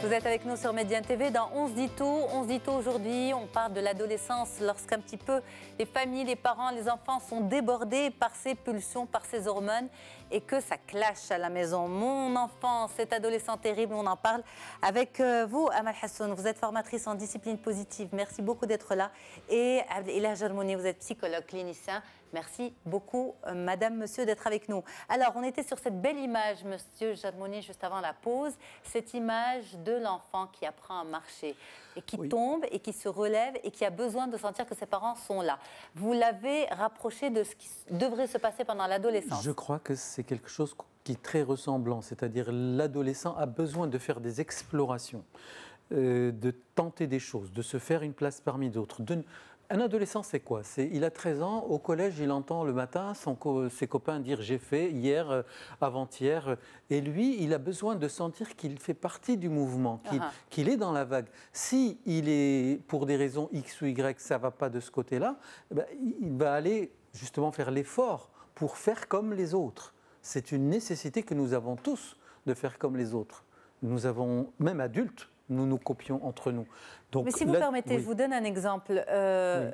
Speaker 1: Vous êtes avec nous sur Média TV dans 11 dit tout. 11 dit tout aujourd'hui, on parle de l'adolescence lorsqu'un petit peu les familles, les parents, les enfants sont débordés par ces pulsions, par ces hormones et que ça clash à la maison. Mon enfant, cet adolescent terrible, on en parle avec euh, vous, Amal Hassoun. Vous êtes formatrice en discipline positive. Merci beaucoup d'être là. Et Abdelah Germouni, vous êtes psychologue clinicien. Merci beaucoup, euh, madame, monsieur, d'être avec nous. Alors, on était sur cette belle image, monsieur Germouni, juste avant la pause. Cette image de l'enfant qui apprend à marcher et qui tombe et qui se relève et qui a besoin de sentir que ses parents sont là. Vous l'avez rapproché de ce qui devrait se passer pendant l'adolescence. Je
Speaker 2: crois que c'est quelque chose qui est très ressemblant, c'est-à-dire l'adolescent a besoin de faire des explorations, euh, de tenter des choses, de se faire une place parmi d'autres, un adolescent, c'est quoi C'est il a 13 ans, au collège, il entend le matin son ses copains dire j'ai fait hier, euh, avant-hier, et lui, il a besoin de sentir qu'il fait partie du mouvement, ah ah. qu'il est dans la vague. Si il est pour des raisons X ou Y, ça va pas de ce côté-là, eh ben, il va aller justement faire l'effort pour faire comme les autres. C'est une nécessité que nous avons tous de faire comme les autres. Nous avons, même adultes, nous nous copions entre nous. Donc, Mais si vous permettez, je vous
Speaker 1: donne un exemple. Euh,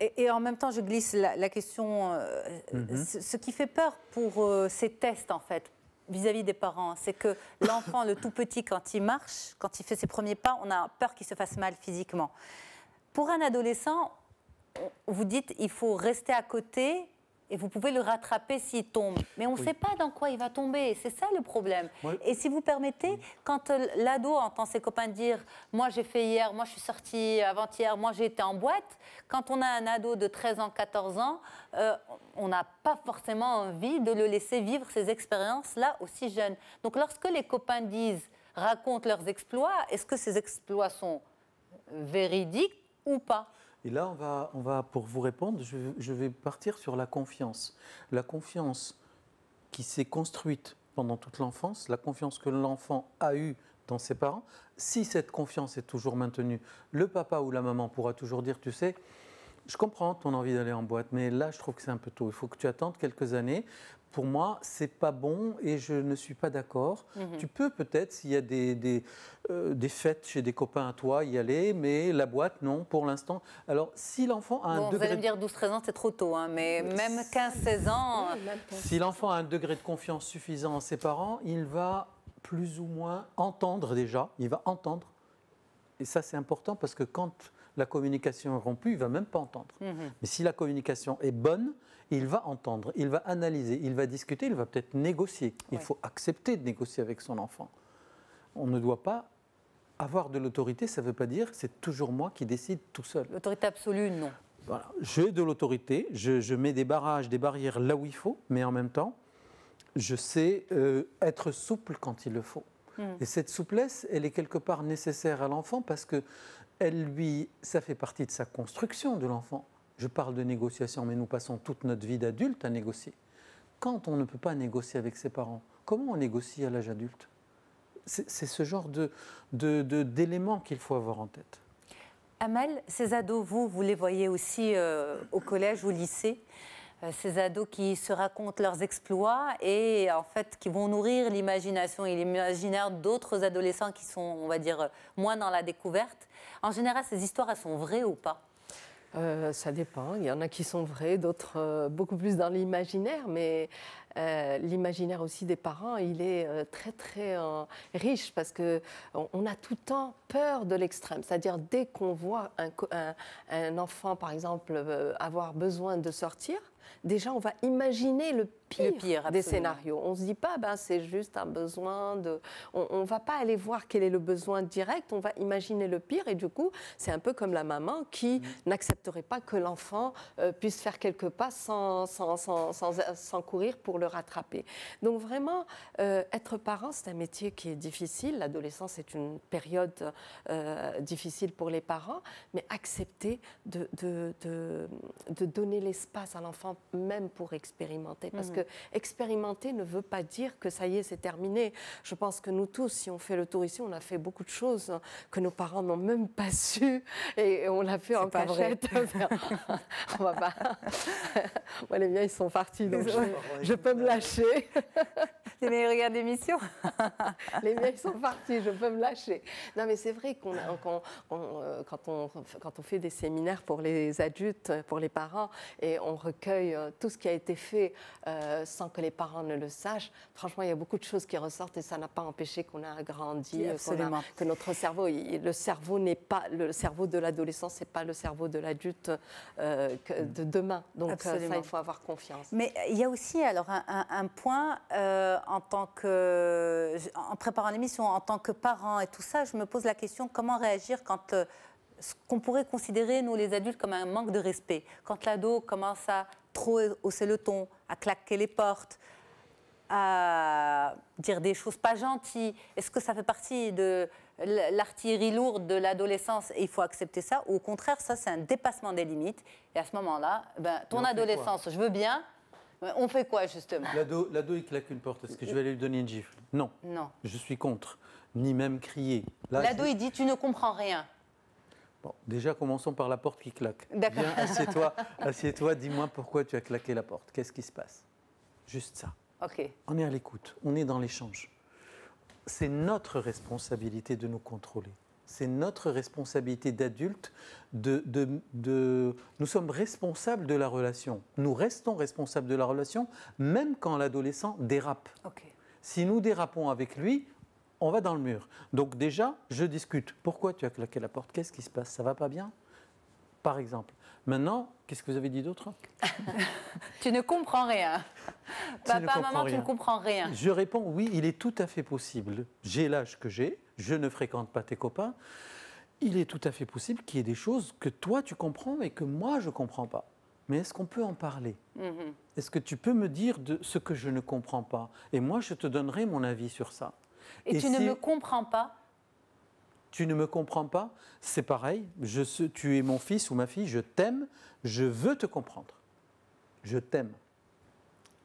Speaker 1: et, en même temps, je glisse la, question. Euh, mhm. ce, qui fait peur pour euh, ces tests, en fait, vis-à-vis -vis des parents, c'est que l'enfant, le tout petit, quand il marche, quand il fait ses premiers pas, on a peur qu'il se fasse mal physiquement. Pour un adolescent, vous dites il faut rester à côté, et vous pouvez le rattraper s'il tombe. Mais on ne sait pas dans quoi il va tomber. C'est ça le problème. Et si vous permettez, quand euh, l'ado entend ses copains dire Moi j'ai fait hier, moi je suis sorti avant-hier, moi j'étais en boîte, quand on a un ado de 13 ans, 14 ans, euh, on n'a pas forcément envie de le laisser vivre ces expériences-là aussi jeunes. Donc lorsque les copains disent, racontent leurs exploits, est-ce que ces exploits sont euh, véridiques ou pas
Speaker 2: et là, on va, on va pour vous répondre, je, je vais partir sur la confiance. La confiance qui s'est construite pendant toute l'enfance, la confiance que l'enfant a eue dans ses parents. Si cette confiance est toujours maintenue, le papa ou la maman pourra toujours dire, tu sais, je comprends ton envie d'aller en boîte, mais là, je trouve que c'est un peu tôt. Il faut que tu attendes quelques années pour moi, c'est pas bon et je ne suis pas d'accord. Mhm. Tu peux peut-être, s'il y a des, euh, des, fêtes chez des copains à toi, y aller, mais la boîte, non, pour l'instant. Alors, si l'enfant a un degré. Vous allez me dire
Speaker 1: 12-13 ans, c'est trop tôt, hein, mais même 15-16 euh, ans.
Speaker 4: Si
Speaker 2: l'enfant a un degré de confiance suffisant en ses parents, il va plus ou moins entendre déjà, il va entendre. Et ça, c'est important parce que quand la communication rompue, il va même pas entendre. Mhm. Mais si la communication est bonne, il va entendre, il va analyser, il va discuter, il va peut-être négocier. Il faut accepter de négocier avec son enfant. On ne doit pas avoir de l'autorité, ça ne veut pas dire que c'est toujours moi qui décide tout seul. L'autorité absolue, non. Voilà. J'ai de l'autorité, je, mets des barrages, des barrières là où il faut, mais en même temps, je sais euh, être souple quand il le faut. Mhm. Et cette souplesse, elle est quelque part nécessaire à l'enfant parce que elle lui, ça fait partie de sa construction de l'enfant. Je parle de négociation, mais nous passons toute notre vie d'adulte à négocier. Quand on ne peut pas négocier avec ses parents, comment on négocie à l'âge adulte C'est ce genre d'éléments qu'il faut avoir en tête.
Speaker 1: Amal, ces ados, vous, vous les voyez aussi euh, au collège, au lycée. Euh, ces ados qui se racontent leurs exploits et en fait qui vont nourrir l'imagination et l'imaginaire d'autres adolescents qui sont, on va dire, euh, moins dans la découverte. En général, ces histoires, elles sont vraies ou pas euh, ça
Speaker 3: dépend. Il y en a qui sont vrais, d'autres beaucoup plus dans l'imaginaire, mais l'imaginaire aussi des parents, il est très très riche parce que on, a tout le temps peur de l'extrême. C'est-à-dire dès qu'on voit un, enfant, par exemple, avoir besoin de sortir, déjà on va imaginer le pire, des scénarios. On ne se dit pas, ben, c'est juste un besoin de... On ne va pas aller voir quel est le besoin direct, on va imaginer le pire et du coup, c'est un peu comme la maman qui mm. n'accepterait pas que l'enfant euh, puisse faire quelques pas sans, sans, courir pour le rattraper. Donc vraiment, euh, être parent, c'est un métier qui est difficile. L'adolescence est une période euh, difficile pour les parents, mais accepter de, de donner l'espace à l'enfant même pour expérimenter. Parce mhm. que expérimenter ne veut pas dire que ça y est, c'est terminé. Je pense que nous tous, si on fait le tour ici, on a fait beaucoup de choses hein, que nos parents n'ont même pas su et on l'a fait en cachette. on va pas. les miens, ils sont partis, donc je peux me lâcher.
Speaker 1: des meilleures d'émission. les mecs sont partis,
Speaker 3: je peux me lâcher. Non, mais c'est vrai qu'on, euh, quand, on, quand on fait des séminaires pour les adultes, pour les parents, et on recueille euh, tout ce qui a été fait euh, sans que les parents ne le sachent, franchement, il y a beaucoup de choses qui ressortent et ça n'a pas empêché qu'on a grandi, que notre cerveau, le cerveau n'est pas, le cerveau de l'adolescence n'est pas le cerveau
Speaker 1: de l'adulte mm. de demain.
Speaker 3: Donc il faut avoir confiance.
Speaker 1: Mais il y a aussi alors un, point en tant préparant l'émission, en tant que parent et tout ça, je me pose la question comment réagir quand euh, ce qu'on pourrait considérer, nous les adultes, comme un manque de respect. Quand l'ado commence à trop hausser le ton, à claquer les portes, à dire des choses pas gentilles, est-ce que ça fait partie de l'artillerie lourde de l'adolescence et il faut accepter ça Ou au contraire, ça c'est un dépassement des limites et à ce moment-là, ben, ton adolescence, je veux bien, on fait quoi,
Speaker 2: justement L'ado, l'ado, il claque une porte. Est-ce que je vais aller lui donner une gifle Non. Non. Je suis contre. Ni même crier. l'ado, il
Speaker 1: dit Tu ne comprends rien.
Speaker 2: Bon, déjà, commençons par la porte qui claque. D'accord. Viens, assieds-toi, assieds-toi, dis-moi pourquoi tu as claqué la porte. Qu'est-ce qui se passe Juste ça. OK. On est à l'écoute, on est dans l'échange. C'est notre responsabilité de nous contrôler c'est notre responsabilité d'adulte. De, nous sommes responsables de la relation. Nous restons responsables de la relation, même quand l'adolescent dérape. Si nous dérapons avec lui, on va dans le mur. Donc déjà, je discute. Pourquoi tu as claqué la porte Qu'est-ce qui se passe Ça va pas bien Par exemple. Maintenant, qu'est-ce que vous avez dit d'autre
Speaker 1: Tu ne comprends rien.
Speaker 2: Papa, maman, tu ne comprends rien. Je réponds oui, il est tout à fait possible. J'ai l'âge que j'ai je ne fréquente pas tes copains, il est tout à fait possible qu'il y ait des choses que toi tu comprends mais que moi je ne comprends pas. Mais est-ce qu'on peut en parler mhm. Est-ce que tu peux me dire de ce que je ne comprends pas Et moi, je te donnerai mon avis sur ça. Et, Et tu ne me comprends pas Tu ne me comprends pas C'est pareil. Je, tu es mon fils ou ma fille, je t'aime, je veux te comprendre. Je t'aime.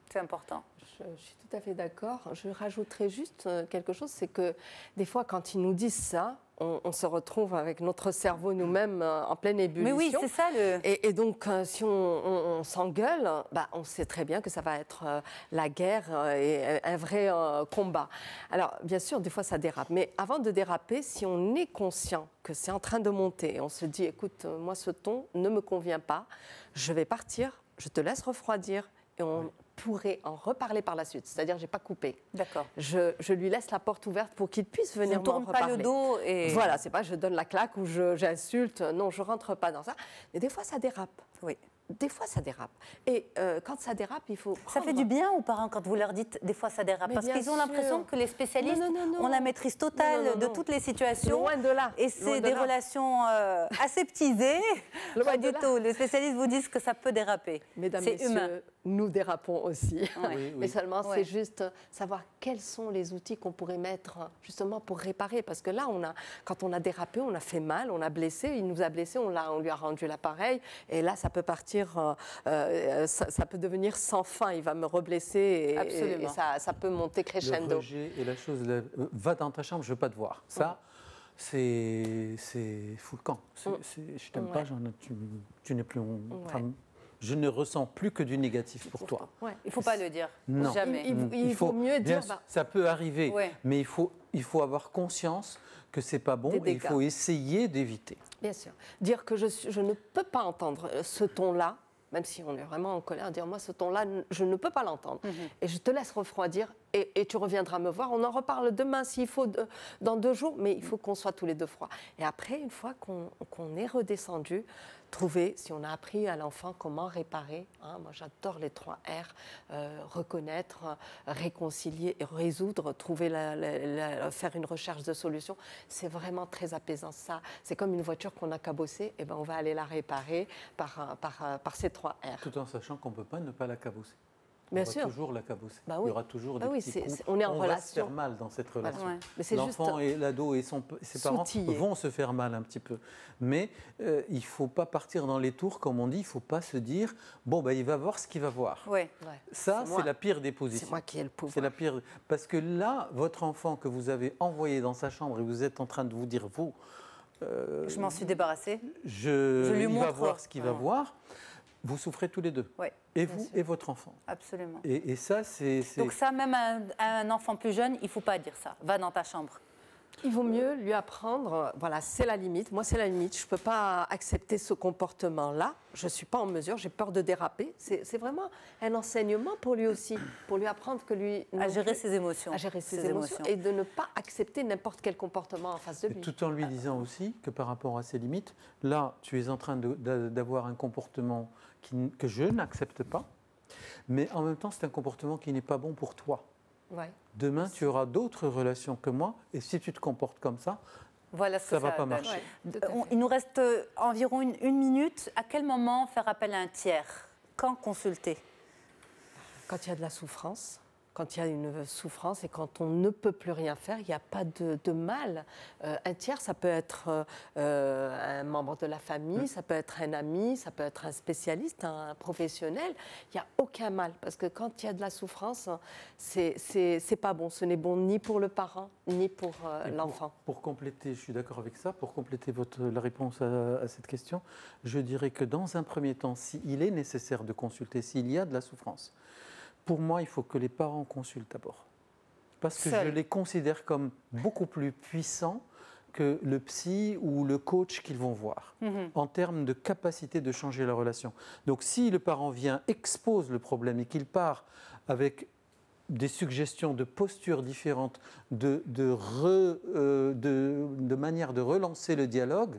Speaker 2: C'est
Speaker 3: important je, suis tout à fait d'accord. Je rajouterais juste euh, quelque chose, c'est que des fois, quand ils nous disent ça, on, se retrouve avec notre cerveau nous-mêmes euh, en pleine ébullition. Mais oui, c'est ça le. Et, donc, euh, si on, s'engueule, bah, on sait très bien que ça va être la guerre et un vrai combat. Alors, bien sûr, des fois, ça dérape. Mais avant de déraper, si on est conscient que c'est en train de monter, on se dit, écoute, moi, ce ton ne me convient pas, je vais partir, je te laisse refroidir, et on, pourrait en reparler par la suite. C'est-à-dire, j'ai pas coupé. D'accord. Je, lui laisse la porte ouverte pour qu'il puisse venir m'en reparler. tourne pas le dos et voilà, c'est pas je donne la claque ou j'insulte. Non, je rentre pas dans ça.
Speaker 1: Mais des fois, ça dérape. Oui. Des fois, ça dérape. Et euh, quand ça dérape, il faut. Ça fait du bien aux parents quand vous leur dites des fois ça dérape Parce qu'ils ont l'impression que les spécialistes ont la maîtrise totale de toutes les situations. Loin de là. Et c'est des relations euh, aseptisées. pas du tout. Les spécialistes vous disent que ça peut déraper. C'est humain
Speaker 3: nous dérapons aussi. Mais seulement, c'est juste savoir quels sont les outils qu'on pourrait mettre justement pour réparer. Parce que là, on a, quand on a dérapé, on a fait mal, on a blessé, il nous a blessé, on, on lui a rendu l'appareil. Et là, ça peut partir, euh, euh, ça, peut devenir sans fin. Il va me reblesser et, et, ça, peut monter crescendo.
Speaker 2: Le et la chose, euh, va dans ta chambre, je veux pas te voir. Ça. c'est fou le camp. Mm. je t'aime pas, tu, n'es plus. mon je ne ressens plus que du négatif pour toi.
Speaker 1: Il ne faut pas le dire.
Speaker 2: Non. Il, faut, mieux dire. Bah, ça peut arriver, mais il faut, il faut avoir conscience que ce n'est pas bon et il faut essayer d'éviter.
Speaker 3: Bien sûr. Dire que je, ne peux pas entendre euh, ce ton-là, même si on est vraiment en colère, dire moi ce ton-là, je ne peux pas l'entendre. Mm-hmm. Et je te laisse refroidir et, tu reviendras me voir. On en reparle demain s'il faut, dans deux jours, mais il faut qu'on soit tous les deux froids. Et après, une fois qu'on est redescendu, trouver, si on a appris à l'enfant comment réparer, hein, moi j'adore les trois R, euh, reconnaître, réconcilier, résoudre, trouver la, faire une recherche de solution, c'est vraiment très apaisant ça. C'est comme une voiture qu'on a cabossée, et eh ben on va aller la réparer
Speaker 2: par, par, par ces trois R. Tout en sachant qu'on ne peut pas ne pas la cabosser. Bien sûr. toujours la cabossée. Bah il y aura toujours bah des petits on est en Va se faire mal dans cette bah relation. L'enfant et l'ado et ses parents vont se faire mal un petit peu. Mais euh, il ne faut pas partir dans les tours, comme on dit. Il ne faut pas se dire bon, bah, il va voir ce qu'il va voir.
Speaker 1: Ouais. Ça, c'est la
Speaker 2: pire des positions. C'est moi qui ai le pouvoir. C'est la pire. Parce que là, votre enfant que vous avez envoyé dans sa chambre et vous êtes en train de vous dire vous. Euh, je m'en suis débarrassé Je, lui il va voir ce qu'il va voir. Vous souffrez tous les deux. Oui, et vous et votre enfant. Absolument. Et, ça, c'est. Donc,
Speaker 1: ça, même à un, enfant plus jeune, il ne faut pas dire ça. Va dans ta chambre.
Speaker 3: Il vaut mieux lui apprendre, voilà, c'est la limite. Moi, c'est la limite. Je ne peux pas accepter ce comportement-là. Je ne suis pas en mesure. J'ai peur de déraper. C'est vraiment un enseignement pour lui aussi, pour lui apprendre que lui. À gérer ses émotions. À gérer ses, émotions, Et de ne pas accepter n'importe quel comportement en face de lui. tout
Speaker 2: en lui disant aussi que par rapport à ses limites, là, tu es en train d'avoir un comportement que je n'accepte pas, mais en même temps, c'est un comportement qui n'est pas bon pour toi. Demain, tu auras d'autres relations que moi, et si tu te comportes comme ça,
Speaker 1: voilà ça ne va pas marcher. il nous reste euh, environ une, minute. À quel moment faire appel à un tiers Quand consulter Quand il y a de la
Speaker 3: souffrance quand il y a une souffrance et quand on ne peut plus rien faire, il n'y a pas de, mal. Euh, un tiers, ça peut être euh, euh, un membre de la famille, mm. ça peut être un ami, ça peut être un spécialiste, un professionnel. Il n'y a aucun mal parce que quand il y a de la souffrance, c'est pas bon. Ce n'est bon ni pour le parent ni pour
Speaker 2: l'enfant. Pour, compléter, je suis d'accord avec ça. Pour compléter votre, la réponse à, cette question, je dirais que dans un premier temps, s'il est nécessaire de consulter, s'il y a de la souffrance, pour moi, il faut que les parents consultent d'abord. Parce que je les considère comme beaucoup plus puissants que le psy ou le coach qu'ils vont voir mhm. en termes de capacité de changer la relation. Donc si le parent vient, expose le problème et qu'il part avec des suggestions de postures différentes, de, de, euh, de manière de relancer le dialogue,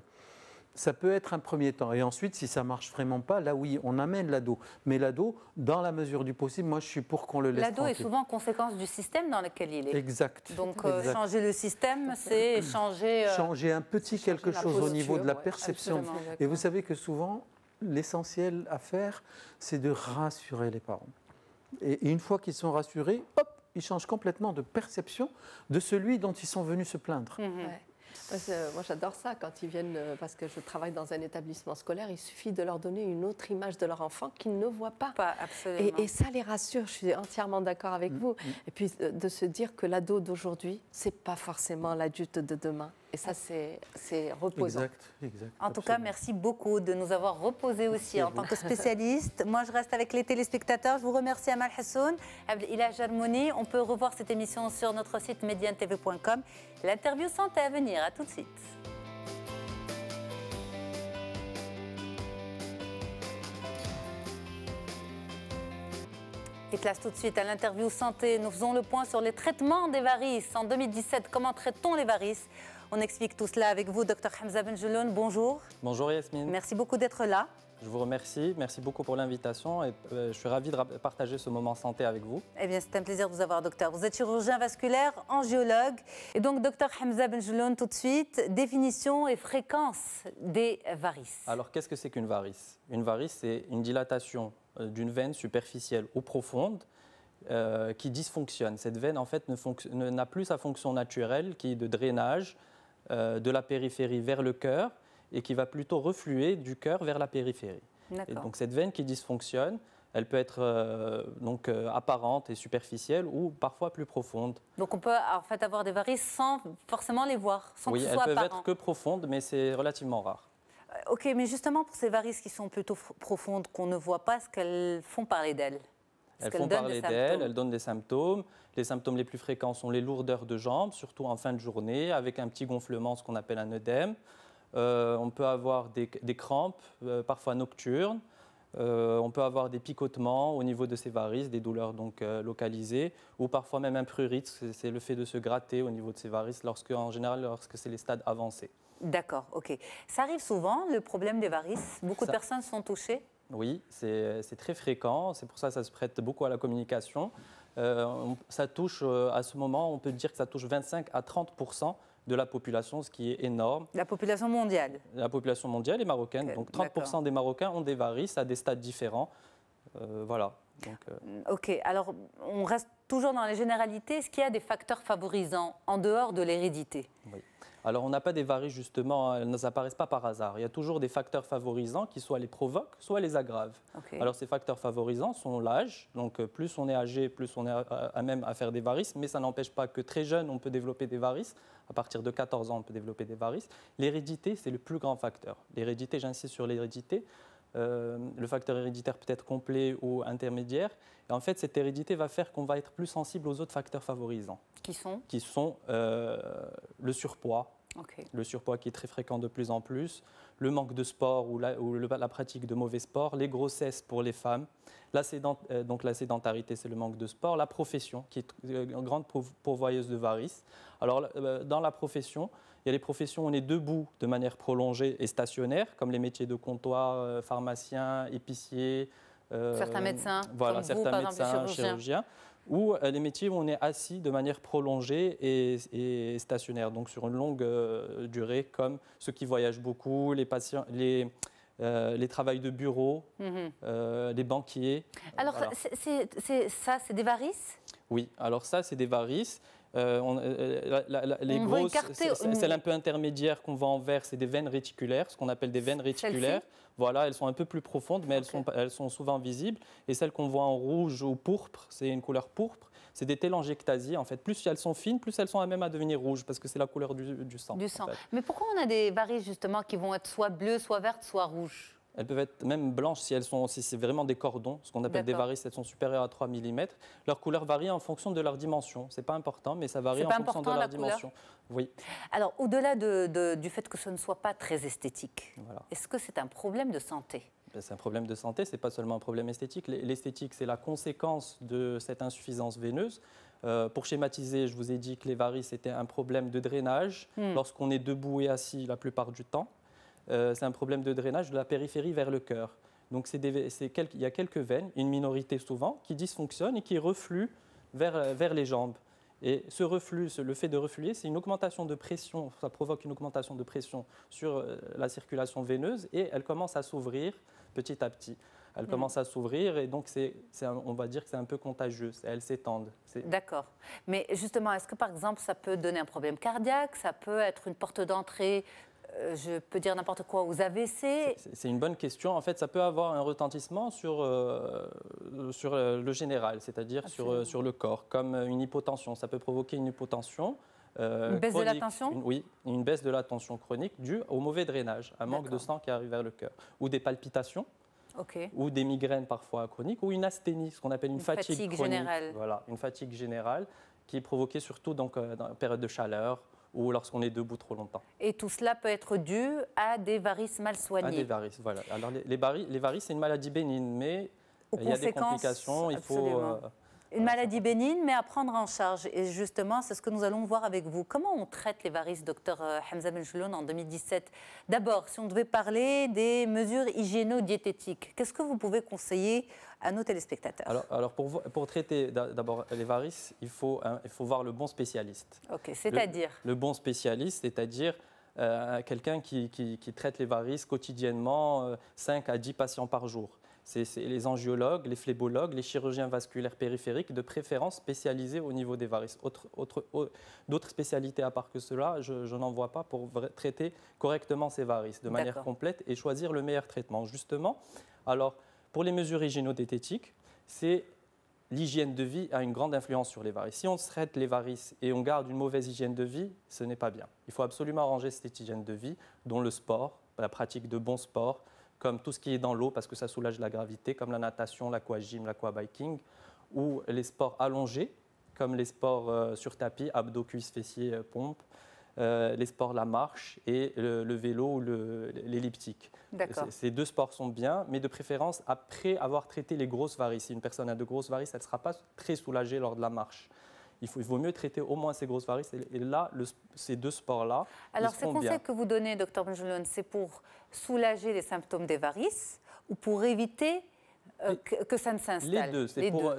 Speaker 2: ça peut être un premier temps. Et ensuite, si ça marche vraiment pas, là oui, on amène l'ado. Mais l'ado, dans la mesure du possible, moi je suis pour qu'on le laisse. L'ado est souvent
Speaker 1: conséquence du système dans lequel il est. Exact. Donc euh, changer le système, c'est changer. Euh,
Speaker 2: changer un petit quelque chose au niveau de la perception. Et vous savez que souvent, l'essentiel à faire, c'est de rassurer les parents. Et une fois qu'ils sont rassurés, hop, ils changent complètement de perception de celui dont ils sont venus se plaindre.
Speaker 3: Mhm. Euh, moi, j'adore ça quand ils viennent, euh, parce que je travaille dans un établissement scolaire, il suffit de leur donner une autre image de leur enfant qu'ils ne voient pas. pas absolument. Et, ça les rassure, je suis entièrement d'accord avec mm, vous. Mm. Et puis euh, de se dire que l'ado d'aujourd'hui, ce n'est pas forcément l'adulte de
Speaker 1: demain. Et ça, c'est reposant. Exact, En tout cas, merci beaucoup de nous avoir reposés aussi en tant que spécialiste. Moi, je reste avec les téléspectateurs. Je vous remercie, Amal Hassoun, a Jarmouni. On peut revoir cette émission sur notre site mediantv.com. L'interview santé à venir. À tout de suite. Et classe tout de suite à l'interview santé. Nous faisons le point sur les traitements des varices. En 2017, comment traitons les varices on explique tout cela avec vous, Dr Hamza Benjeloun. Bonjour.
Speaker 4: Bonjour Yasmine. Merci
Speaker 1: beaucoup d'être là.
Speaker 4: Je vous remercie, merci beaucoup pour l'invitation et euh, je suis ravi de partager ce moment santé avec vous.
Speaker 1: Eh bien, c'est un plaisir de vous avoir, docteur. Vous êtes chirurgien vasculaire, angiologue. Et donc, docteur Hamza Benjeloun, tout de suite, définition et fréquence des varices.
Speaker 4: Alors, qu'est-ce que c'est qu'une varice Une varice, c'est une dilatation euh, d'une veine superficielle ou profonde euh, qui dysfonctionne. Cette veine, en fait, n'a plus sa fonction naturelle qui est de drainage, euh, de la périphérie vers le cœur et qui va plutôt refluer du cœur vers la périphérie. donc cette veine qui dysfonctionne, elle peut être euh, donc euh, apparente et superficielle ou parfois plus profonde.
Speaker 1: Donc on peut en fait avoir des varices sans forcément les voir, sans oui, Oui, elles peuvent être que
Speaker 4: profondes, mais c'est relativement rare.
Speaker 1: ok, mais justement pour ces varices qui sont plutôt profondes, qu'on ne voit pas, ce qu'elles font parler d'elles
Speaker 4: Elles font parler d'elles, elles donnent des symptômes. Les symptômes les plus fréquents sont les lourdeurs de jambes, surtout en fin de journée, avec un petit gonflement, ce qu'on appelle un œdème. Euh, on peut avoir des, crampes, euh, parfois nocturnes. Euh, on peut avoir des picotements au niveau de ses varices, des douleurs donc localisées, ou parfois même un prurit, c'est le fait de se gratter au niveau de ses varices, lorsque, en général lorsque c'est les stades avancés.
Speaker 1: D'accord, ok. Ça arrive souvent, le problème des varices Beaucoup de personnes sont touchées
Speaker 4: Oui, c'est très fréquent, c'est pour ça que ça se prête beaucoup à la communication. Euh, ça touche, euh, à ce moment, on peut dire que ça touche 25 à 30 de la population, ce qui est énorme.
Speaker 1: La population mondiale
Speaker 4: La population mondiale est marocaine. donc 30% des Marocains ont des varices à des stades différents. Euh, voilà. Mm,
Speaker 1: ok, alors on reste toujours dans les généralités. Est-ce qu'il y a des facteurs favorisants en dehors de l'hérédité
Speaker 4: alors, on n'a pas des varices, justement, hein. elles n'apparaissent pas par hasard. Il y a toujours des facteurs favorisants qui soit les provoquent, soit les aggravent. Alors, ces facteurs favorisants sont l'âge. Donc, euh, plus on est âgé, plus on est euh, à même à faire des varices. Mais ça n'empêche pas que très jeune, on peut développer des varices. À partir de 14 ans, on peut développer des varices. L'hérédité, c'est le plus grand facteur. L'hérédité, j'insiste sur l'hérédité. Euh, le facteur héréditaire peut être complet ou intermédiaire. Et en fait, cette hérédité va faire qu'on va être plus sensible aux autres facteurs favorisants. Qui sont Qui sont euh, le surpoids, le surpoids qui est très fréquent de plus en plus, le manque de sport ou la, pratique de mauvais sport, les grossesses pour les femmes, la, euh, donc la sédentarité, c'est le manque de sport, la profession, qui est une grande pourvoyeuse de varices. Alors, dans la profession, il y a les professions où on est debout de manière prolongée et stationnaire, comme les métiers de comptoir, euh, pharmacien, épicier. Euh, certains médecins, voilà, certains médecins, chirurgiens. ou euh, les métiers où on est assis de manière prolongée et, stationnaire, donc sur une longue durée, comme ceux qui voyagent beaucoup, les patients, travails de bureau, mhm. les banquiers. Alors,
Speaker 1: ça, c'est des varices
Speaker 4: Oui, alors ça, c'est des varices. Euh, euh les grosses, celles un peu intermédiaires qu'on voit en vert, c'est des veines réticulaires, ce qu'on appelle des veines réticulaires. Voilà, elles sont un peu plus profondes, mais elles, sont, elles sont souvent visibles. Et celles qu'on voit en rouge ou pourpre, c'est une couleur pourpre, c'est des telangiectasies. En fait, plus elles sont fines, plus elles sont à même à devenir rouges, parce que c'est la couleur du, sang. Du sang.
Speaker 1: Mais pourquoi on a des varices justement qui vont être soit bleues, soit vertes, soit rouges
Speaker 4: elles peuvent être même blanches si elles sont, c'est vraiment des cordons, ce qu'on appelle des varices, elles sont supérieures à 3 mm. Leur couleur varie en fonction de leur dimension. n'est pas important, mais ça varie en fonction de leur dimension. Oui. Alors, au-delà du fait que ce ne soit pas très esthétique, est-ce que c'est un problème de santé ben, c'est un problème de santé, ce n'est pas seulement un problème esthétique. L'esthétique, c'est la conséquence de cette insuffisance veineuse. Euh, pour schématiser, je vous ai dit que les varices étaient un problème de drainage hmm. lorsqu'on est debout et assis la plupart du temps. Euh, c'est un problème de drainage de la périphérie vers le cœur. Donc il y a quelques veines, une minorité souvent, qui dysfonctionnent et qui refluent vers, euh, les jambes. Et ce reflux, le fait de refluer, c'est une augmentation de pression, ça provoque une augmentation de pression sur euh, la circulation veineuse et elle commence à s'ouvrir petit à petit. Elle mm. commence à s'ouvrir et donc on va dire que c'est un peu contagieux, elles s'étendent.
Speaker 1: D'accord. Mais justement, est-ce que par exemple ça peut donner un problème cardiaque, ça peut être une porte d'entrée euh, je peux dire n'importe quoi, aux AVC
Speaker 4: C'est une bonne question. En fait, ça peut avoir un retentissement sur, euh, sur euh, le général, c'est-à-dire sur, sur le corps, comme une hypotension. Ça peut provoquer une hypotension. une baisse de la tension Oui, une baisse de la tension chronique due au mauvais drainage, un manque de sang qui arrive vers le cœur, ou des palpitations. ou des migraines parfois chroniques, ou une asthénie, ce qu'on appelle une, fatigue, chronique. Générale. Voilà, une fatigue générale qui est provoquée surtout donc, dans la période de chaleur, ou lorsqu'on est debout trop longtemps.
Speaker 1: Et tout cela peut être dû à des varices mal soignées. À des
Speaker 4: varices, voilà. Alors les, varices, c'est une maladie bénigne, mais il y a des complications. Il euh, absolument. faut
Speaker 1: une maladie bénigne, mais à prendre en charge. Et justement, c'est ce que nous allons voir avec vous. Comment on traite les varices, docteur euh, Hamza Benjouloun, en 2017 D'abord, si on devait parler des mesures hygiéno-diététiques, qu'est-ce que vous pouvez conseiller à nos téléspectateurs
Speaker 4: Alors, pour, traiter d'abord les varices, hein, il faut, voir le bon spécialiste.
Speaker 1: Ok, c'est-à-dire
Speaker 4: le, bon spécialiste, c'est-à-dire euh, quelqu'un qui, traite les varices quotidiennement, 5 euh, à 10 patients par jour. C'est les angiologues, les phlébologues, les chirurgiens vasculaires périphériques, de préférence spécialisés au niveau des varices. D'autres spécialités à part que cela, je, n'en vois pas pour traiter correctement ces varices de manière complète et choisir le meilleur traitement. Justement, alors, pour les mesures hygiénodététiques, c'est l'hygiène de vie a une grande influence sur les varices. Si on traite les varices et on garde une mauvaise hygiène de vie, ce n'est pas bien. Il faut absolument arranger cette hygiène de vie, dont le sport, la pratique de bons sports, comme tout ce qui est dans l'eau parce que ça soulage la gravité, comme la natation, l'aquagym, l'aquabiking, ou les sports allongés, comme les sports euh, sur tapis, abdos, cuisses, fessiers, euh, pompe, euh, les sports la marche et le, le vélo ou l'elliptique. Ces deux sports sont bien, mais de préférence après avoir traité les grosses varices. Si une personne a de grosses varices, elle ne sera pas très soulagée lors de la marche il, vaut mieux traiter au moins ces grosses varices. Et, là, ces deux sports-là. Alors, ces conseils que
Speaker 1: vous donnez, docteur Benjoulion, c'est pour soulager les symptômes des varices ou pour éviter euh, que, ça ne s'installe Les deux.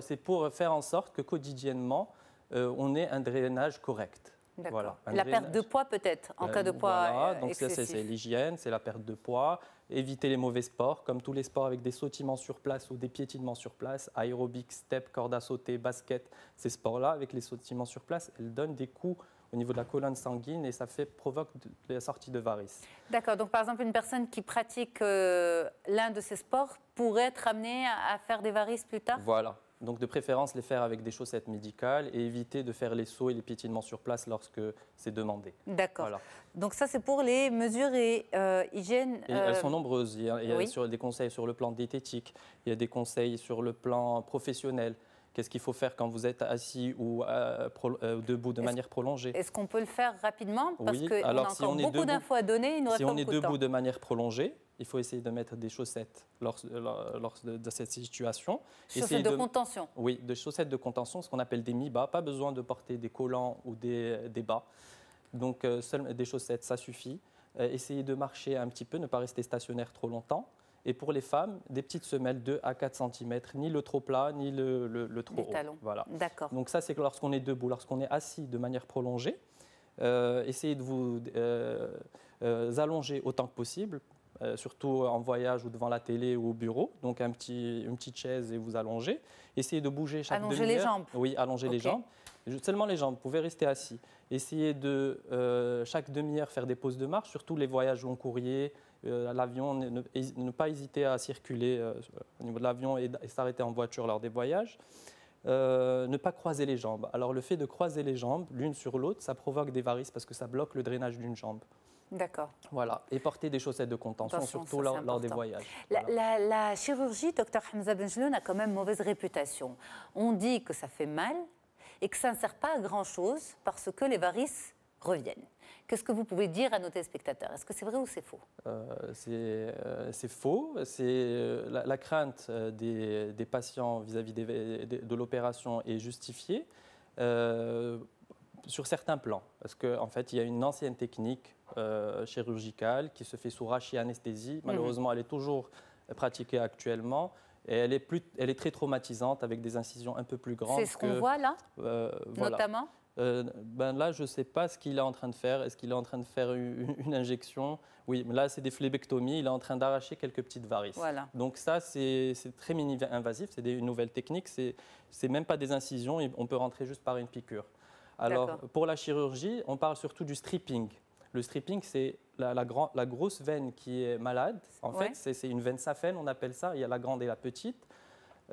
Speaker 4: C'est pour, faire en sorte que quotidiennement, euh, on ait un drainage correct. La perte de
Speaker 1: poids peut-être,
Speaker 4: en euh, cas de poids euh, Donc ça, c'est l'hygiène, c'est la perte de poids. Éviter les mauvais sports, comme tous les sports avec des sautillements sur place ou des piétinements sur place, aérobic, step, corde à sauter, basket, ces sports-là, avec les sautillements sur place, elles donnent des coups au niveau de la colonne sanguine et ça fait, provoque la sortie de varices.
Speaker 1: D'accord, donc par exemple une personne qui pratique euh, l'un de ces sports pourrait être amenée à, à faire des varices plus tard
Speaker 4: Voilà, donc de préférence les faire avec des chaussettes médicales et éviter de faire les sauts et les piétinements sur place lorsque c'est demandé.
Speaker 1: D'accord. Donc ça c'est pour les mesures et euh, hygiène. Elles euh, sont nombreuses. Il y a,
Speaker 4: des conseils sur le plan diététique, il y a des conseils sur le plan professionnel. Qu'est-ce qu'il faut faire quand vous êtes assis ou euh, euh, debout de manière prolongée Est-ce
Speaker 1: qu'on peut le faire rapidement Parce oui. alors a si on beaucoup d'infos à donner. si on est debout de,
Speaker 4: manière prolongée, il faut essayer de mettre des chaussettes lors, de, cette situation. Chaussettes de, contention Oui, des chaussettes de contention, ce qu'on appelle des mi-bas. Pas besoin de porter des collants ou des, bas. Donc, euh, des chaussettes, ça suffit. Essayez de marcher un petit peu, ne pas rester stationnaire trop longtemps. Et pour les femmes, des petites semelles 2 à 4 cm, ni le trop plat, ni le, le, le trop haut. Talons. Voilà. D'accord. Donc ça, c'est lorsqu'on est debout, lorsqu'on est assis de manière prolongée. Euh, essayez de vous euh, euh, allonger autant que possible, surtout en voyage ou devant la télé ou au bureau. Donc un petit, une petite chaise et vous allongez. Essayez de bouger chaque Allonger les jambes. Oui, allonger les jambes. Seulement les jambes, vous pouvez rester assis. Essayez de chaque demi-heure faire des pauses de marche, surtout les voyages où courrier, euh, l'avion, ne, pas hésiter à circuler euh, au niveau de l'avion et, s'arrêter en voiture lors des voyages. Euh, ne pas croiser les jambes. Alors le fait de croiser les jambes l'une sur l'autre, ça provoque des varices parce que ça bloque le drainage d'une jambe. D'accord. Voilà, et porter des chaussettes de contention, surtout lors, des voyages.
Speaker 1: La, chirurgie, docteur Hamza Benjeloun, a quand même mauvaise réputation. On dit que ça fait mal et que ça ne sert pas à grand-chose parce que les varices reviennent. Qu'est-ce que vous pouvez dire à nos téléspectateurs Est-ce que c'est vrai ou c'est faux
Speaker 4: euh, euh, C'est faux. C'est euh, la, crainte des, patients vis-à-vis de, l'opération est justifiée. sur certains plans, parce qu'en fait, il y a une ancienne technique chirurgicale qui se fait sous et anesthésie mhm. Malheureusement, elle est toujours pratiquée actuellement. Et elle est, plus, elle est très traumatisante avec des incisions un peu plus grandes. C'est ce qu'on voit là, notamment euh, ben là, je ne sais pas ce qu'il est en train de faire. Est-ce qu'il est en train de faire une, injection Oui, là, c'est des flébectomies. Il est en train d'arracher quelques petites varices. Donc ça, c'est très mini-invasif. C'est une nouvelle technique. C'est même pas des incisions. On peut rentrer juste par une piqûre. Alors, pour la chirurgie, on parle surtout du stripping. Le stripping, c'est la, grosse veine qui est malade. En fait, c'est une veine saphène, on appelle ça. Il y a la grande et la petite.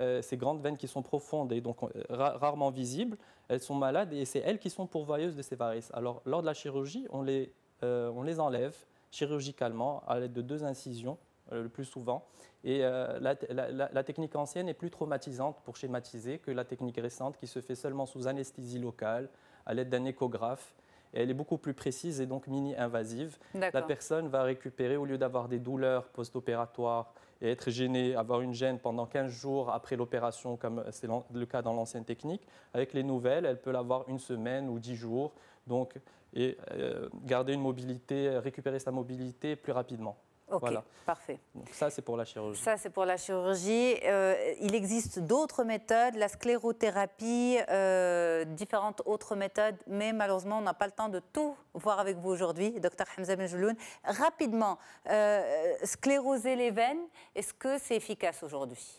Speaker 4: Euh, ces grandes veines qui sont profondes et donc euh, rarement visibles, elles sont malades et c'est elles qui sont pourvoyeuses de ces varices. Alors, lors de la chirurgie, on les, euh, on les enlève chirurgicalement à l'aide de deux incisions le plus souvent. Et la, technique ancienne est plus traumatisante pour schématiser que la technique récente qui se fait seulement sous anesthésie locale, à l'aide d'un échographe. elle est beaucoup plus précise et donc mini-invasive. La personne va récupérer, au lieu d'avoir des douleurs post-opératoires et être gênée, avoir une gêne pendant 15 jours après l'opération, comme c'est le cas dans l'ancienne technique. Avec les nouvelles, elle peut l'avoir une semaine ou 10 jours, donc, et euh, garder une mobilité, récupérer sa mobilité plus rapidement. Ok, parfait. Donc ça, c'est pour la chirurgie.
Speaker 1: Ça, c'est pour la chirurgie. Euh, il existe d'autres méthodes, la sclérothérapie, euh, différentes autres méthodes, mais malheureusement, on n'a pas le temps de tout voir avec vous aujourd'hui, docteur Hamza Benjouloun. Rapidement, euh, scléroser les veines, est-ce que c'est efficace aujourd'hui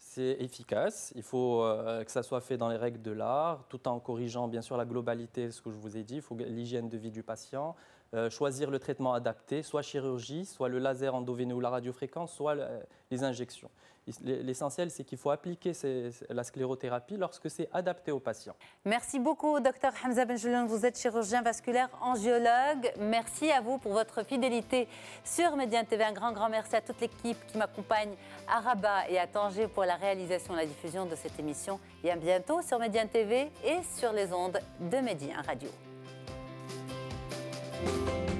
Speaker 4: c'est efficace. Il faut que ça soit fait dans les règles de l'art, tout en corrigeant bien sûr la globalité, ce que je vous ai dit. Il faut l'hygiène de vie du patient, euh, choisir le traitement adapté, soit chirurgie, soit le laser endovéné ou la radiofréquence, soit euh, les injections. L'essentiel, c'est qu'il faut appliquer la sclérothérapie lorsque c'est adapté au patient.
Speaker 1: Merci beaucoup, docteur Hamza Benjelloun, Vous êtes chirurgien vasculaire, angiologue. Merci à vous pour votre fidélité sur médian TV. Un grand, grand merci à toute l'équipe qui m'accompagne à Rabat et à Tanger pour la réalisation et la diffusion de cette émission. Et à bientôt sur Média TV et sur les ondes de Média Radio. you.